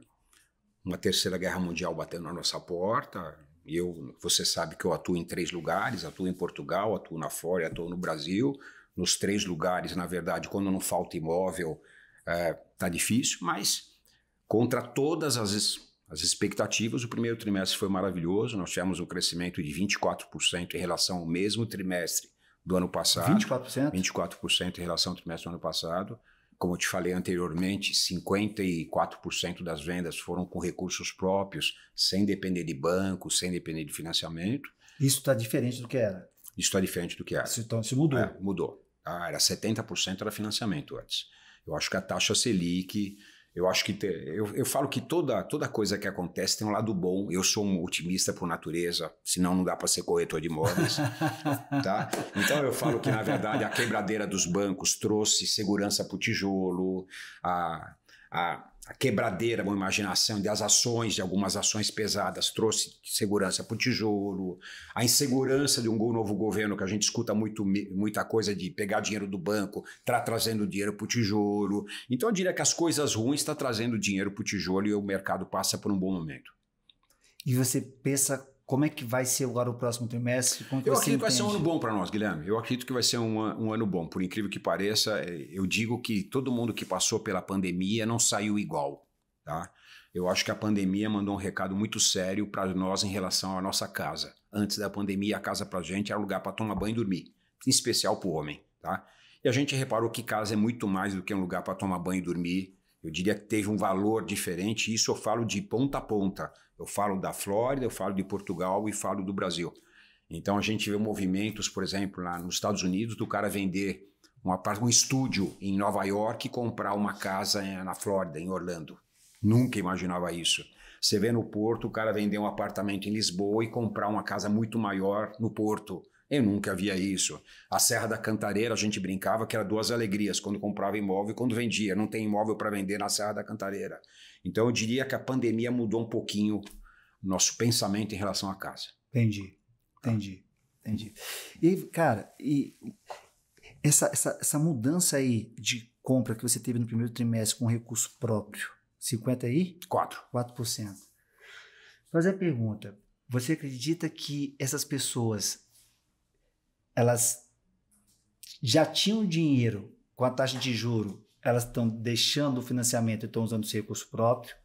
Speaker 2: uma terceira guerra mundial batendo na nossa porta. Eu, você sabe que eu atuo em três lugares, atuo em Portugal, atuo na Flórida, atuo no Brasil. Nos três lugares, na verdade, quando não falta imóvel, está eh, difícil, mas contra todas as as expectativas, o primeiro trimestre foi maravilhoso, nós tivemos um crescimento de 24% em relação ao mesmo trimestre do ano passado. 24%? 24% em relação ao trimestre do ano passado. Como eu te falei anteriormente, 54% das vendas foram com recursos próprios, sem depender de banco, sem depender de financiamento. Isso está diferente do que era? Isso está diferente do que era. Isso, então, isso mudou? É, mudou. Ah, era 70% era financiamento antes. Eu acho que a taxa Selic eu acho que te, eu, eu falo que toda, toda coisa que acontece tem um lado bom. Eu sou um otimista por natureza, senão não dá para ser corretor de imóveis, tá? Então eu falo que na verdade a quebradeira dos bancos trouxe segurança para o tijolo, a, a a quebradeira, uma imaginação das ações, de algumas ações pesadas, trouxe segurança para o tijolo, a insegurança de um novo governo, que a gente escuta muito, muita coisa de pegar dinheiro do banco, está trazendo dinheiro para o tijolo. Então eu diria que as coisas ruins estão tá trazendo dinheiro para o tijolo e o mercado passa por um bom momento.
Speaker 1: E você pensa como é que vai ser agora o próximo trimestre? Como é eu acredito que vai ser um ano
Speaker 2: bom para nós, Guilherme. Eu acredito que vai ser um, um, ano bom. Por incrível que pareça, é, eu digo que todo mundo que passou pela pandemia não saiu igual. Tá? Eu acho que a pandemia mandou um recado muito sério para nós em relação à nossa casa. Antes da pandemia, a casa para gente era lugar para tomar banho e dormir, em especial para o homem. Tá? E a gente reparou que casa é muito mais do que um lugar para tomar banho e dormir. Eu diria que teve um valor diferente, e isso eu falo de ponta a ponta. Eu falo da Flórida, eu falo de Portugal e falo do Brasil. Então a gente vê movimentos, por exemplo, lá nos Estados Unidos, do cara vender uma, um estúdio em Nova York e comprar uma casa eh, na Flórida, em Orlando. Nunca imaginava isso. Você vê no Porto o cara vender um apartamento em Lisboa e comprar uma casa muito maior no Porto. Eu nunca via isso. A Serra da Cantareira, a gente brincava que era duas alegrias, quando comprava imóvel e quando vendia. Não tem imóvel para vender na Serra da Cantareira. Então eu diria que a pandemia mudou um pouquinho o nosso pensamento em relação à casa.
Speaker 1: Entendi, entendi, entendi. E cara, e essa, essa, essa mudança aí de compra que você teve no primeiro trimestre com recurso próprio, 50 aí? 4. 4%. Fazer a pergunta, você acredita que essas pessoas elas já tinham dinheiro com a taxa de juro elas estão deixando o financiamento e estão usando esse recurso próprio.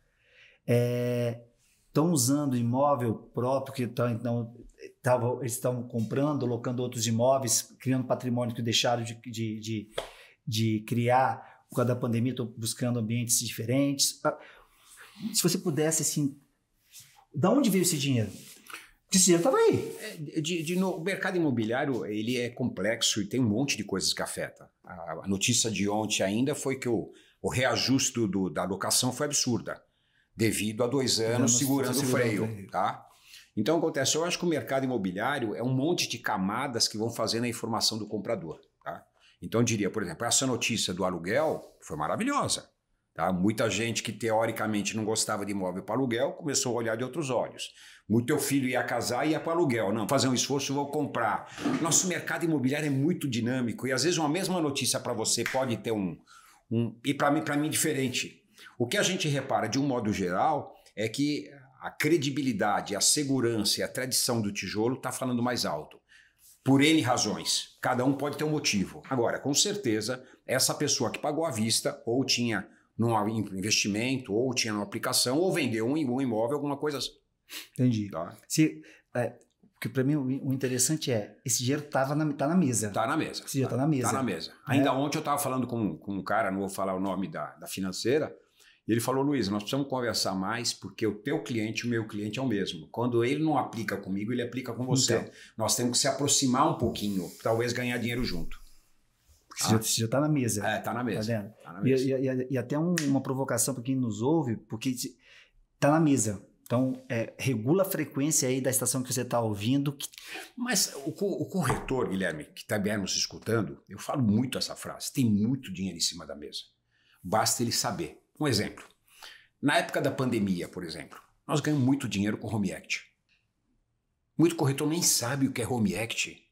Speaker 1: Estão é, usando imóvel próprio, que tá, então, tão, então, tavam, eles estão comprando, locando outros imóveis, criando patrimônio que deixaram de, de, de, de criar por causa da pandemia, estão buscando ambientes diferentes. Ah, se você pudesse, assim, da onde veio esse dinheiro?
Speaker 2: esse estava aí. De, de, no, o mercado imobiliário ele é complexo e tem um monte de coisas que afeta. A, a notícia de ontem ainda foi que o, o reajuste do, da locação foi absurda, devido a dois anos Não, segurando, o freio. freio. Tá? Então acontece, eu acho que o mercado imobiliário é um monte de camadas que vão fazendo a informação do comprador. Tá? Então eu diria, por exemplo, essa notícia do aluguel foi maravilhosa. Tá? Muita gente que teoricamente não gostava de imóvel para aluguel começou a olhar de outros olhos. O teu filho ia casar e ia para aluguel. Não, fazer um esforço, vou comprar. Nosso mercado imobiliário é muito dinâmico e às vezes uma mesma notícia para você pode ter um. um e para mim, para mim, diferente. O que a gente repara, de um modo geral, é que a credibilidade, a segurança e a tradição do tijolo está falando mais alto. Por N razões. Cada um pode ter um motivo. Agora, com certeza, essa pessoa que pagou à vista ou tinha num investimento, ou tinha numa aplicação, ou vendeu um imóvel, alguma coisa assim. Entendi. Tá? Se, é, porque para mim o, interessante é, esse dinheiro tava na, tá na mesa. Tá na mesa. Esse dinheiro tá, tá na mesa. Tá na mesa. É. Ainda ontem eu estava falando com, com um cara, não vou falar o nome da, da financeira, e ele falou, Luiz, nós precisamos conversar mais, porque o teu cliente e o meu cliente é o mesmo. Quando ele não aplica comigo, ele aplica com você. Então. Nós temos que se aproximar um pouquinho, talvez ganhar dinheiro junto. Porque ah.
Speaker 1: já está na mesa. É, está na tá mesa. Tá vendo? Tá na mesa. E, e, e, até um, uma provocação para quem nos ouve, porque está na mesa. Então, é, regula a frequência aí da estação
Speaker 2: que você está ouvindo. Mas o, o, corretor, Guilherme, que está bem nos escutando, eu falo muito essa frase, tem muito dinheiro em cima da mesa. Basta ele saber. Um exemplo. Na época da pandemia, por exemplo, nós ganhamos muito dinheiro com Home Act. Muito corretor nem sabe o que é Home Act.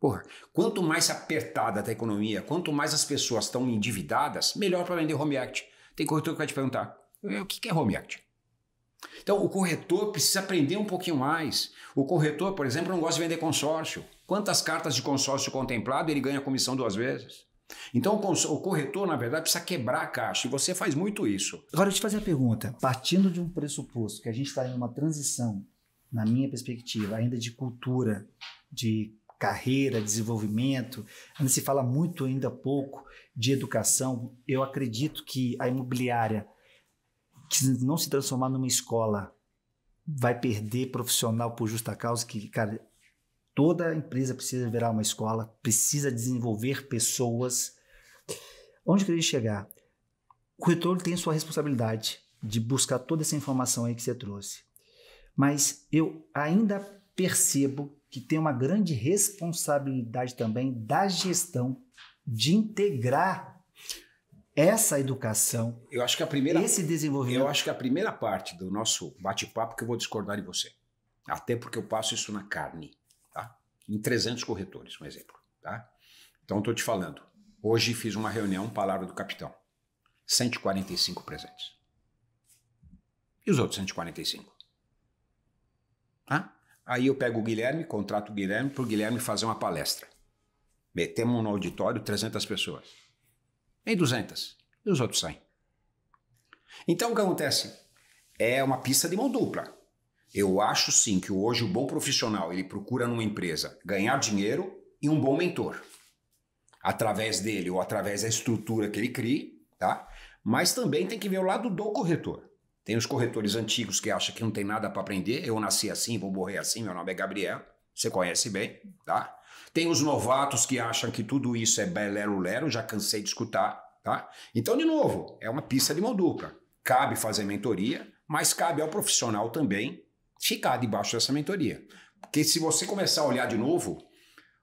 Speaker 2: Porra, quanto mais apertada está a economia, quanto mais as pessoas estão endividadas, melhor para vender Home Act. Tem corretor que vai te perguntar, o que é Home Act? Então, o corretor precisa aprender um pouquinho mais. O corretor, por exemplo, não gosta de vender consórcio. Quantas cartas de consórcio contemplado ele ganha comissão duas vezes? Então, o corretor, na verdade, precisa quebrar a caixa e você faz muito isso. Agora, eu te
Speaker 1: fazer a pergunta: partindo de um pressuposto que a gente está em uma transição, na minha perspectiva, ainda de cultura, de carreira, desenvolvimento, ainda se fala muito, ainda pouco, de educação, eu acredito que a imobiliária se não se transformar numa escola, vai perder profissional por justa causa, que, cara, toda empresa precisa virar uma escola, precisa desenvolver pessoas. Onde queria chegar? O retorno tem sua responsabilidade de buscar toda essa informação aí que você trouxe. Mas eu ainda percebo que tem uma grande responsabilidade também da gestão de integrar essa educação,
Speaker 2: eu acho que a primeira, esse desenvolvimento. Eu acho que a primeira parte do nosso bate-papo que eu vou discordar de você. Até porque eu passo isso na carne, tá? Em 300 corretores, um exemplo, tá? Então estou te falando. Hoje fiz uma reunião, palavra do capitão. 145 presentes. E os outros 145? Tá? Aí eu pego o Guilherme, contrato o Guilherme para o Guilherme fazer uma palestra. Metemos no auditório 300 pessoas em 200 e os outros 100. Então o que acontece? É uma pista de mão dupla. Eu acho sim que hoje o bom profissional ele procura numa empresa ganhar dinheiro e um bom mentor. Através dele ou através da estrutura que ele crie, tá? Mas também tem que ver o lado do corretor. Tem os corretores antigos que acham que não tem nada para aprender, eu nasci assim, vou morrer assim, meu nome é Gabriel, você conhece bem, tá? Tem os novatos que acham que tudo isso é belero-lero, já cansei de escutar, tá? Então, de novo, é uma pista de mão dupla. Cabe fazer mentoria, mas cabe ao profissional também ficar debaixo dessa mentoria. Porque se você começar a olhar de novo,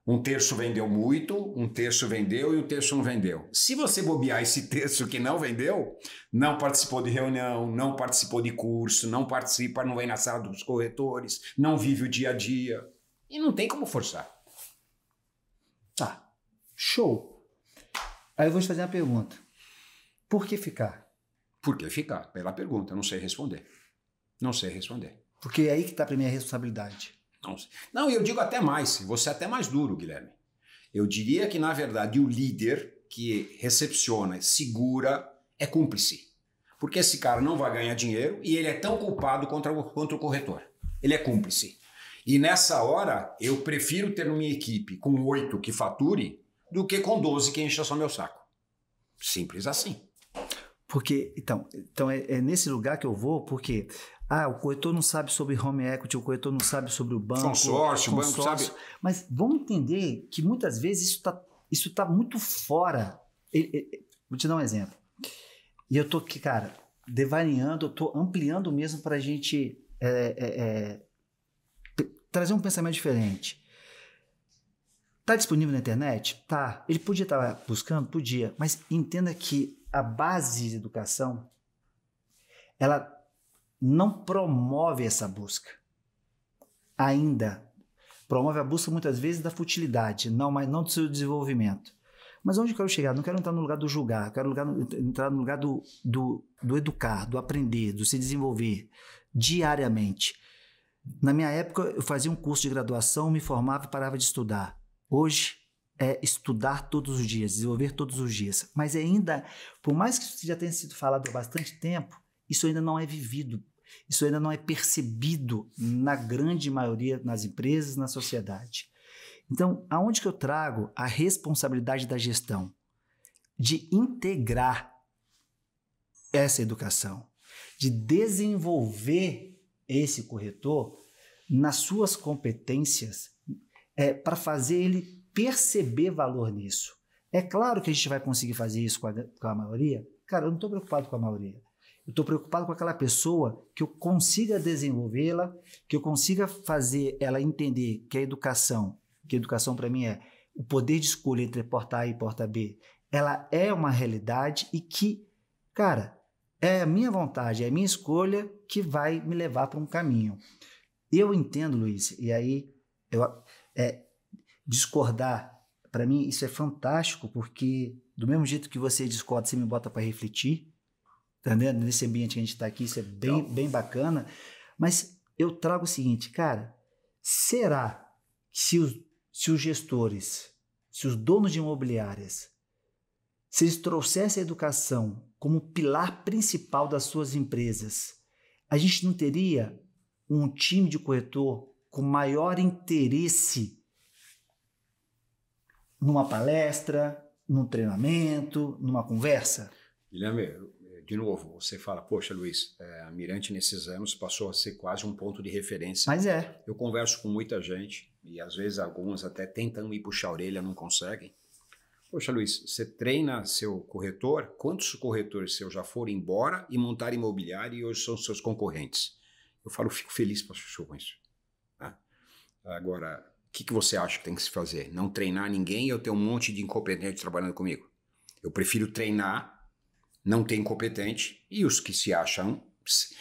Speaker 2: um terço vendeu muito, um terço vendeu e um terço não vendeu. Se você bobear esse terço que não vendeu, não participou de reunião, não participou de curso, não participa, não vem na sala dos corretores, não vive o dia a dia. E não tem como forçar. Tá, show. Aí eu vou te fazer uma pergunta. Por que ficar? Por que ficar? Pela pergunta, eu não sei responder. Não sei responder. Porque é aí que está para mim a responsabilidade. Não, não, eu digo até mais. Você é até mais duro, Guilherme. Eu diria que, na verdade, o líder que recepciona, segura, é cúmplice. Porque esse cara não vai ganhar dinheiro e ele é tão culpado contra o, contra o corretor. Ele é cúmplice. E nessa hora, eu prefiro ter minha equipe com oito que fature do que com doze que encha só meu saco. Simples assim.
Speaker 1: Porque, então, então é, é nesse lugar que eu vou, porque ah, o corretor não sabe sobre home equity, o corretor não sabe sobre o banco. Consórcio, o banco sabe. Mas vamos entender que muitas vezes isso está isso tá muito fora. Ele, ele, vou te dar um exemplo. E eu tô aqui, cara, devaneando, eu tô ampliando mesmo para a gente é, é, é trazer um pensamento diferente. Tá disponível na internet? Tá. Ele podia estar tá buscando? Podia. Mas entenda que a base de educação, ela não promove essa busca. Ainda. Promove a busca muitas vezes da futilidade, não, mas não do seu desenvolvimento. Mas onde eu quero chegar? Não quero entrar no lugar do julgar, quero lugar, entrar no lugar do, do, do educar, do aprender, do se desenvolver diariamente. Na minha época, eu fazia um curso de graduação, me formava e parava de estudar. Hoje é estudar todos os dias, desenvolver todos os dias. Mas ainda, por mais que isso já tenha sido falado há bastante tempo, isso ainda não é vivido, isso ainda não é percebido na grande maioria, nas empresas, na sociedade. Então, aonde que eu trago a responsabilidade da gestão? De integrar essa educação, de desenvolver esse corretor nas suas competências é, para fazer ele perceber valor nisso. É claro que a gente vai conseguir fazer isso com a, com a maioria. Cara, eu não estou preocupado com a maioria. Eu estou preocupado com aquela pessoa que eu consiga desenvolvê-la, que eu consiga fazer ela entender que a educação, que a educação para mim é o poder de escolha entre porta A e porta B, ela é uma realidade e que, cara, é a minha vontade, é a minha escolha que vai me levar para um caminho. Eu entendo, Luiz, e aí eu, é, discordar, para mim isso é fantástico, porque do mesmo jeito que você discorda, você me bota para refletir, entendendo? Tá Nesse ambiente que a gente está aqui, isso é bem, bem bacana. Mas eu trago o seguinte, cara, será que se os, se os gestores, se os donos de imobiliárias se eles trouxessem a educação como pilar principal das suas empresas, a gente não teria um time de corretor com maior interesse numa palestra, num treinamento, numa conversa?
Speaker 2: Guilherme, de novo, você fala, poxa, Luiz, é, a Mirante nesses anos passou a ser quase um ponto de referência. Mas é. Eu converso com muita gente e às vezes algumas até tentam me puxar a orelha, não conseguem. Poxa, Luiz, você treina seu corretor? Quantos corretores seus já foram embora e montaram imobiliário e hoje são seus concorrentes? Eu falo, fico feliz para chuchu com isso. Né? Agora, o que, que você acha que tem que se fazer? Não treinar ninguém e eu ter um monte de incompetente trabalhando comigo. Eu prefiro treinar, não ter incompetente e os que se acham.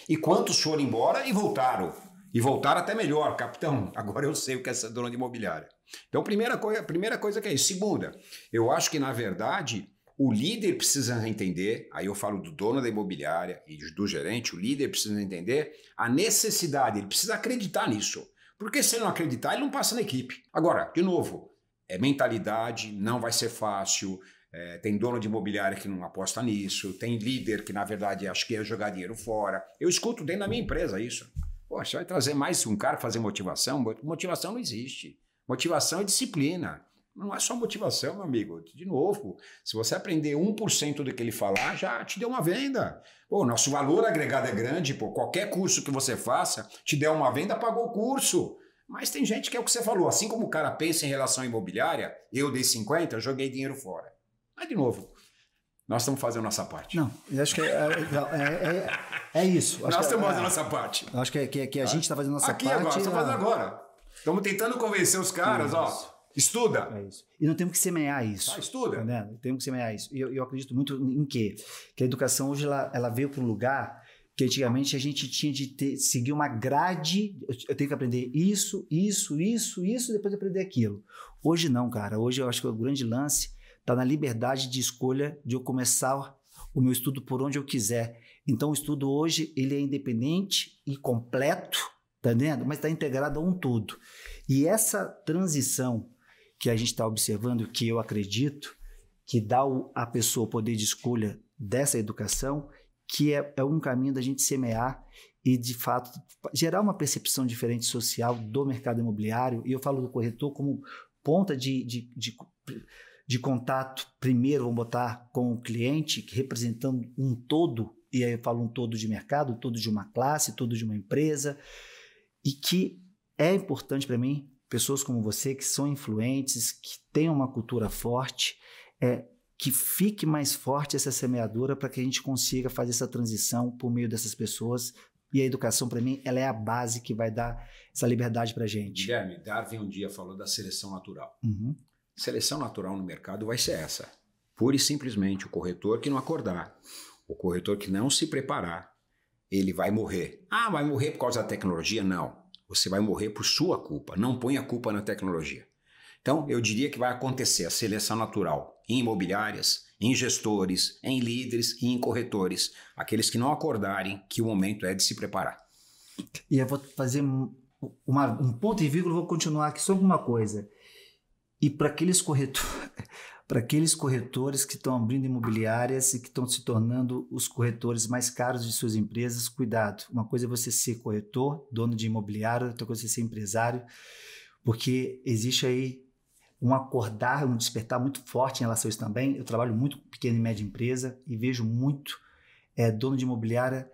Speaker 2: E quantos foram embora e voltaram? E voltaram até melhor, capitão. Agora eu sei o que é ser dono de imobiliária. Então, primeira coisa, primeira coisa que é isso. Segunda, eu acho que, na verdade, o líder precisa entender, aí eu falo do dono da imobiliária e do gerente, o líder precisa entender a necessidade, ele precisa acreditar nisso. Porque se ele não acreditar, ele não passa na equipe. Agora, de novo, é mentalidade, não vai ser fácil, é, tem dono de imobiliária que não aposta nisso, tem líder que, na verdade, acho que ia é jogar dinheiro fora. Eu escuto dentro da minha empresa isso. Poxa, vai trazer mais um cara fazer motivação? Motivação não existe. Motivação e é disciplina. Não é só motivação, meu amigo. De novo, se você aprender 1% do que ele falar, já te deu uma venda. Pô, nosso valor agregado é grande, pô. Qualquer curso que você faça, te deu uma venda, pagou o curso. Mas tem gente que é o que você falou. Assim como o cara pensa em relação imobiliária, eu dei 50, eu joguei dinheiro fora. Mas, de novo, nós estamos fazendo a nossa parte. Não,
Speaker 1: eu acho que é, é, é, é, é isso. Acho nós que, é, estamos fazendo a nossa
Speaker 2: parte. Acho que, que, que a
Speaker 1: gente está fazendo a nossa Aqui parte. Aqui agora, estamos fazendo agora.
Speaker 2: Estamos tentando convencer os caras, é ó. Estuda. É isso.
Speaker 1: E não temos que semear isso. Ah,
Speaker 2: estuda. Né?
Speaker 1: Temos que semear isso. E eu, eu, acredito muito em quê? Que a educação hoje ela, ela veio para um lugar que antigamente a gente tinha de ter, seguir uma grade. Eu tenho que aprender isso, isso, isso, isso, e depois aprender aquilo. Hoje não, cara. Hoje eu acho que o grande lance está na liberdade de escolha de eu começar o meu estudo por onde eu quiser. Então o estudo hoje ele é independente e completo Tá entendendo? Mas está integrado a um todo. E essa transição que a gente está observando, que eu acredito, que dá à pessoa o poder de escolha dessa educação, que é, é um caminho da gente semear e, de fato, gerar uma percepção diferente social do mercado imobiliário. E eu falo do corretor como ponta de, de, de, de contato, primeiro, vamos botar com o cliente, representando um todo, e aí eu falo um todo de mercado, todo de uma classe, todo de uma empresa e que é importante para mim, pessoas como você, que são influentes, que têm uma cultura forte, é, que fique mais forte essa semeadura para que a gente consiga fazer essa transição por meio dessas pessoas. E a educação, para mim, ela é a base que vai dar essa liberdade para a gente.
Speaker 2: Guilherme, Darwin um dia falou da seleção natural. Uhum. Seleção natural no mercado vai ser essa. Pura e simplesmente o corretor que não acordar, o corretor que não se preparar, ele vai morrer. Ah, vai morrer por causa da tecnologia? Não. Você vai morrer por sua culpa. Não põe a culpa na tecnologia. Então, eu diria que vai acontecer a seleção natural em imobiliárias, em gestores, em líderes e em corretores. Aqueles que não acordarem que o momento é de se preparar.
Speaker 1: E eu vou fazer uma, um ponto e vírgula, vou continuar aqui só com uma coisa. E para aqueles corretores, para aqueles corretores que estão abrindo imobiliárias e que estão se tornando os corretores mais caros de suas empresas, cuidado. Uma coisa é você ser corretor, dono de imobiliário, outra coisa é ser empresário, porque existe aí um acordar, um despertar muito forte em relação a isso também. Eu trabalho muito com pequena e média empresa e vejo muito é, dono de imobiliária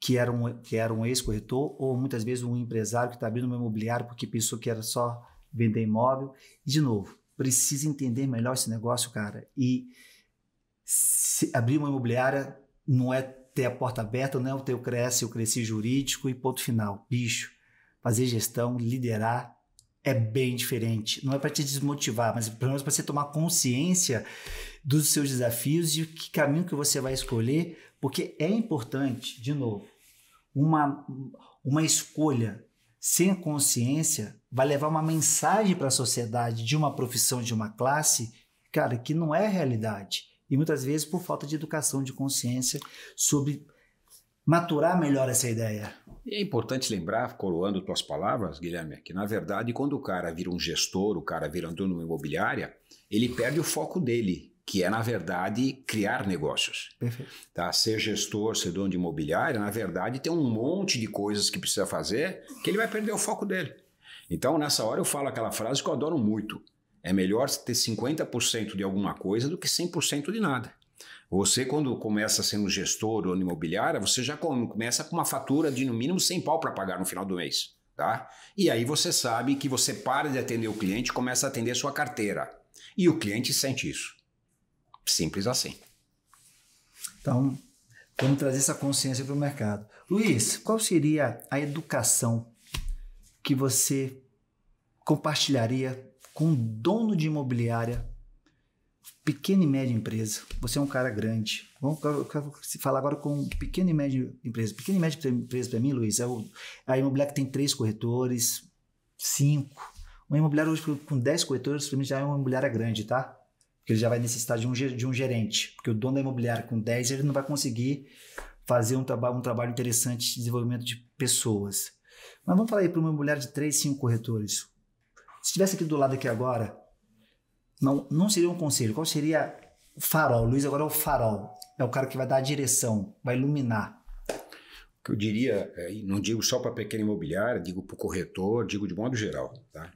Speaker 1: que era um, que era um ex-corretor ou muitas vezes um empresário que está abrindo uma imobiliária porque pensou que era só vender imóvel. E, de novo, precisa entender melhor esse negócio, cara. E abrir uma imobiliária não é ter a porta aberta, não é o teu cresce, eu cresci jurídico e ponto final. Bicho, fazer gestão, liderar é bem diferente. Não é para te desmotivar, mas pelo menos para você tomar consciência dos seus desafios e que caminho que você vai escolher, porque é importante, de novo, uma, uma escolha sem consciência vai levar uma mensagem para a sociedade de uma profissão, de uma classe, cara, que não é realidade. E muitas vezes por falta de educação, de consciência sobre maturar melhor essa ideia.
Speaker 2: E é importante lembrar, coroando tuas palavras, Guilherme, que na verdade quando o cara vira um gestor, o cara vira um dono imobiliária, ele perde o foco dele, que é, na verdade, criar negócios. Perfeito. Tá? Ser gestor, ser dono de imobiliária, na verdade, tem um monte de coisas que precisa fazer que ele vai perder o foco dele. Então, nessa hora eu falo aquela frase que eu adoro muito. É melhor ter 50% de alguma coisa do que 100% de nada. Você, quando começa sendo gestor ou imobiliária, você já começa com uma fatura de no mínimo 100 pau para pagar no final do mês. Tá? E aí você sabe que você para de atender o cliente começa a atender a sua carteira. E o cliente sente isso. Simples assim.
Speaker 1: Então, vamos trazer essa consciência para o mercado. Luiz, qual seria a educação que você compartilharia com um dono de imobiliária, pequena e média empresa? Você é um cara grande. Vamos eu quero falar agora com pequena e média empresa. Pequena e média empresa para mim, Luiz, é o, a imobiliária que tem três corretores, cinco. Uma imobiliária hoje com dez corretores, para mim já é uma imobiliária grande, tá? Porque ele já vai necessitar de um, de um gerente. Porque o dono da imobiliária com dez ele não vai conseguir fazer um, traba um trabalho interessante de desenvolvimento de pessoas. Mas vamos falar aí para uma mulher de três, cinco corretores. Se estivesse aqui do lado aqui agora, não, não seria um conselho. Qual seria o farol? O Luiz agora é o farol. É o cara que vai dar a direção, vai iluminar.
Speaker 2: O que eu diria, é, não digo só para pequena imobiliária, digo para o corretor, digo de modo geral. Tá?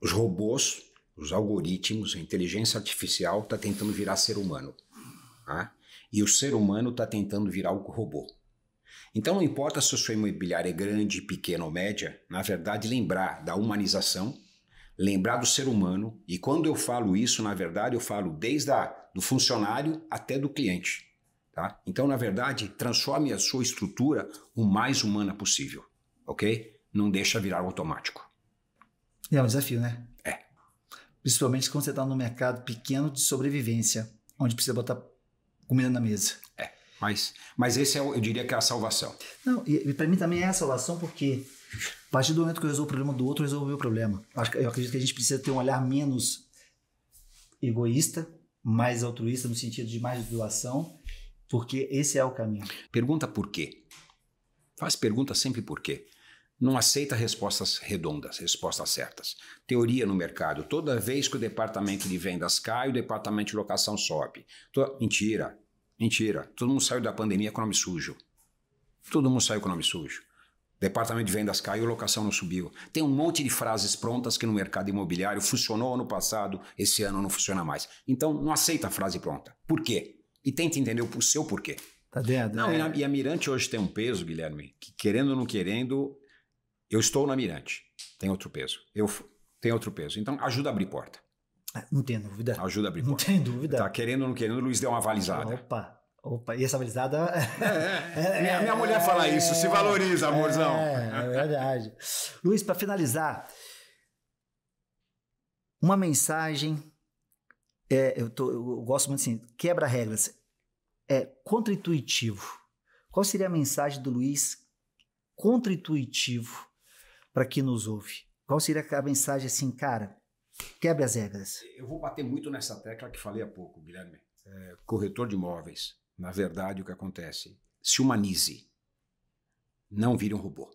Speaker 2: Os robôs, os algoritmos, a inteligência artificial está tentando virar ser humano. Tá? E o ser humano está tentando virar o robô. Então, não importa se a sua imobiliária é grande, pequena ou média, na verdade, lembrar da humanização, lembrar do ser humano, e quando eu falo isso, na verdade, eu falo desde a, do funcionário até do cliente. Tá? Então, na verdade, transforme a sua estrutura o mais humana possível, ok? Não deixa virar automático.
Speaker 1: É um desafio, né? É. Principalmente quando você está num mercado pequeno de sobrevivência, onde precisa botar comida na mesa.
Speaker 2: É. Mas, mas esse é, eu diria que é a salvação.
Speaker 1: Não, e, e para mim também é a salvação porque a partir do momento que eu resolvo o problema do outro, eu resolvo o meu problema. Eu acredito que a gente precisa ter um olhar menos egoísta, mais altruísta no sentido de mais doação, porque esse é o caminho.
Speaker 2: Pergunta por quê? Faz pergunta sempre por quê. Não aceita respostas redondas, respostas certas. Teoria no mercado. Toda vez que o departamento de vendas cai, o departamento de locação sobe. Mentira. Mentira. Todo mundo saiu da pandemia com nome sujo. Todo mundo saiu com nome sujo. Departamento de vendas caiu, locação não subiu. Tem um monte de frases prontas que no mercado imobiliário funcionou ano passado, esse ano não funciona mais. Então, não aceita a frase pronta. Por quê? E tenta entender o seu porquê. Tá dentro. Não, é. e a Mirante hoje tem um peso, Guilherme, que querendo ou não querendo, eu estou na Mirante. Tem outro peso. Eu tem outro peso. Então, ajuda a abrir porta. Não tem dúvida. Ajuda a abrir Não tem dúvida. Tá querendo ou não querendo, o Luiz deu uma avalizada. Opa, Opa, e essa avalizada. É, é, é, minha, minha mulher é, fala isso, se valoriza, amorzão. É,
Speaker 1: é verdade. Luiz, para finalizar, uma mensagem. É, eu, tô, eu gosto muito assim, quebra regras. É contra-intuitivo. Qual seria a mensagem do Luiz contra-intuitivo para quem nos ouve? Qual seria a mensagem assim, cara? Quebre as regras.
Speaker 2: Eu vou bater muito nessa tecla que falei há pouco, Guilherme. É, corretor de imóveis, na verdade, o que acontece? Se humanize. Não vire um robô.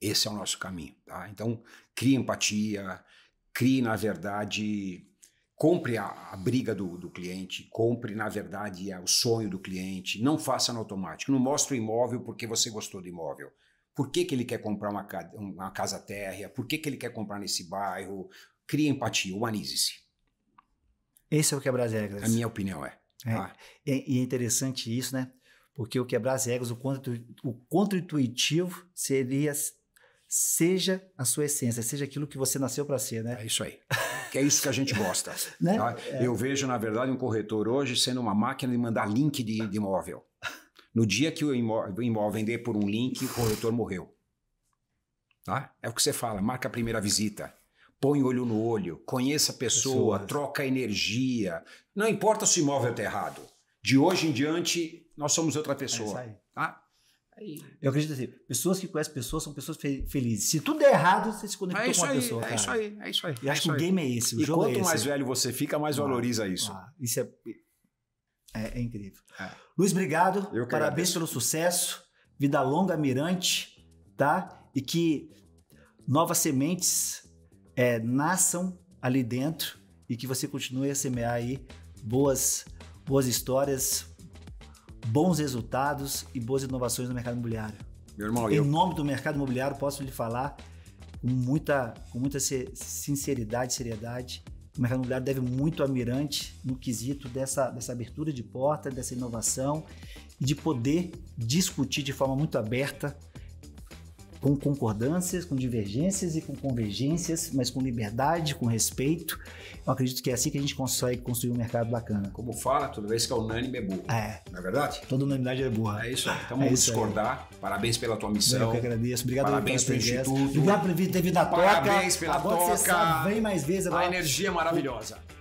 Speaker 2: Esse é o nosso caminho. Tá? Então, crie empatia, crie, na verdade, compre a, a briga do, do, cliente, compre, na verdade, a, o sonho do cliente. Não faça no automático. Não mostre o imóvel porque você gostou do imóvel. Por que, que ele quer comprar uma, uma casa térrea? Por que, que ele quer comprar nesse bairro? crie empatia, humanize-se. Esse é o quebrar as regras. A minha opinião
Speaker 1: é. É. Ah. E, é interessante isso, né? Porque o quebrar as regras, o, contra, contra seria seja a sua essência, seja
Speaker 2: aquilo que você nasceu para ser, né? É isso aí. Que é isso que a gente gosta. né? tá? É. Eu vejo, na verdade, um corretor hoje sendo uma máquina de mandar link de, de imóvel. No dia que o imóvel, imóvel vender por um link, o corretor morreu. Tá? É o que você fala, marca a primeira visita põe olho no olho, conheça a pessoa, Pessoas. troca energia. Não importa se o imóvel está errado. De hoje em diante, nós somos outra pessoa. É isso tá?
Speaker 1: Aí. Eu acredito assim, pessoas que conhecem pessoas são pessoas felizes. Se tudo é errado, você se conectou é com uma aí, pessoa. É isso aí, é isso aí. E é acho que o game é esse, o e jogo é quanto é esse. mais velho
Speaker 2: você fica, mais ah, valoriza isso. Ah,
Speaker 1: isso é, é, é incrível. É. Luiz, obrigado. Eu Parabéns pelo sucesso. Vida longa, mirante, tá? E que novas sementes é, nasçam ali dentro e que você continue a semear aí boas, boas histórias, bons resultados e boas inovações no mercado imobiliário. Meu irmão, em eu... nome do mercado imobiliário, posso lhe falar com muita, com muita sinceridade, seriedade. O mercado imobiliário deve muito a Mirante no quesito dessa, dessa abertura de porta, dessa inovação de poder discutir de forma muito aberta com concordâncias, com divergências e com convergências, mas com liberdade, com respeito. Eu acredito que é assim que a gente consegue construir um mercado
Speaker 2: bacana. Como fala, toda vez que é unânime é burro. É. Não é verdade? Toda unanimidade é burra. É isso aí. Então é vamos discordar. Aí. Parabéns pela tua missão. Eu que agradeço. Obrigado Parabéns pelo Instituto. Obrigado
Speaker 1: por ter vindo à toca. Parabéns pela toca. vem mais vezes. Agora. A energia é maravilhosa.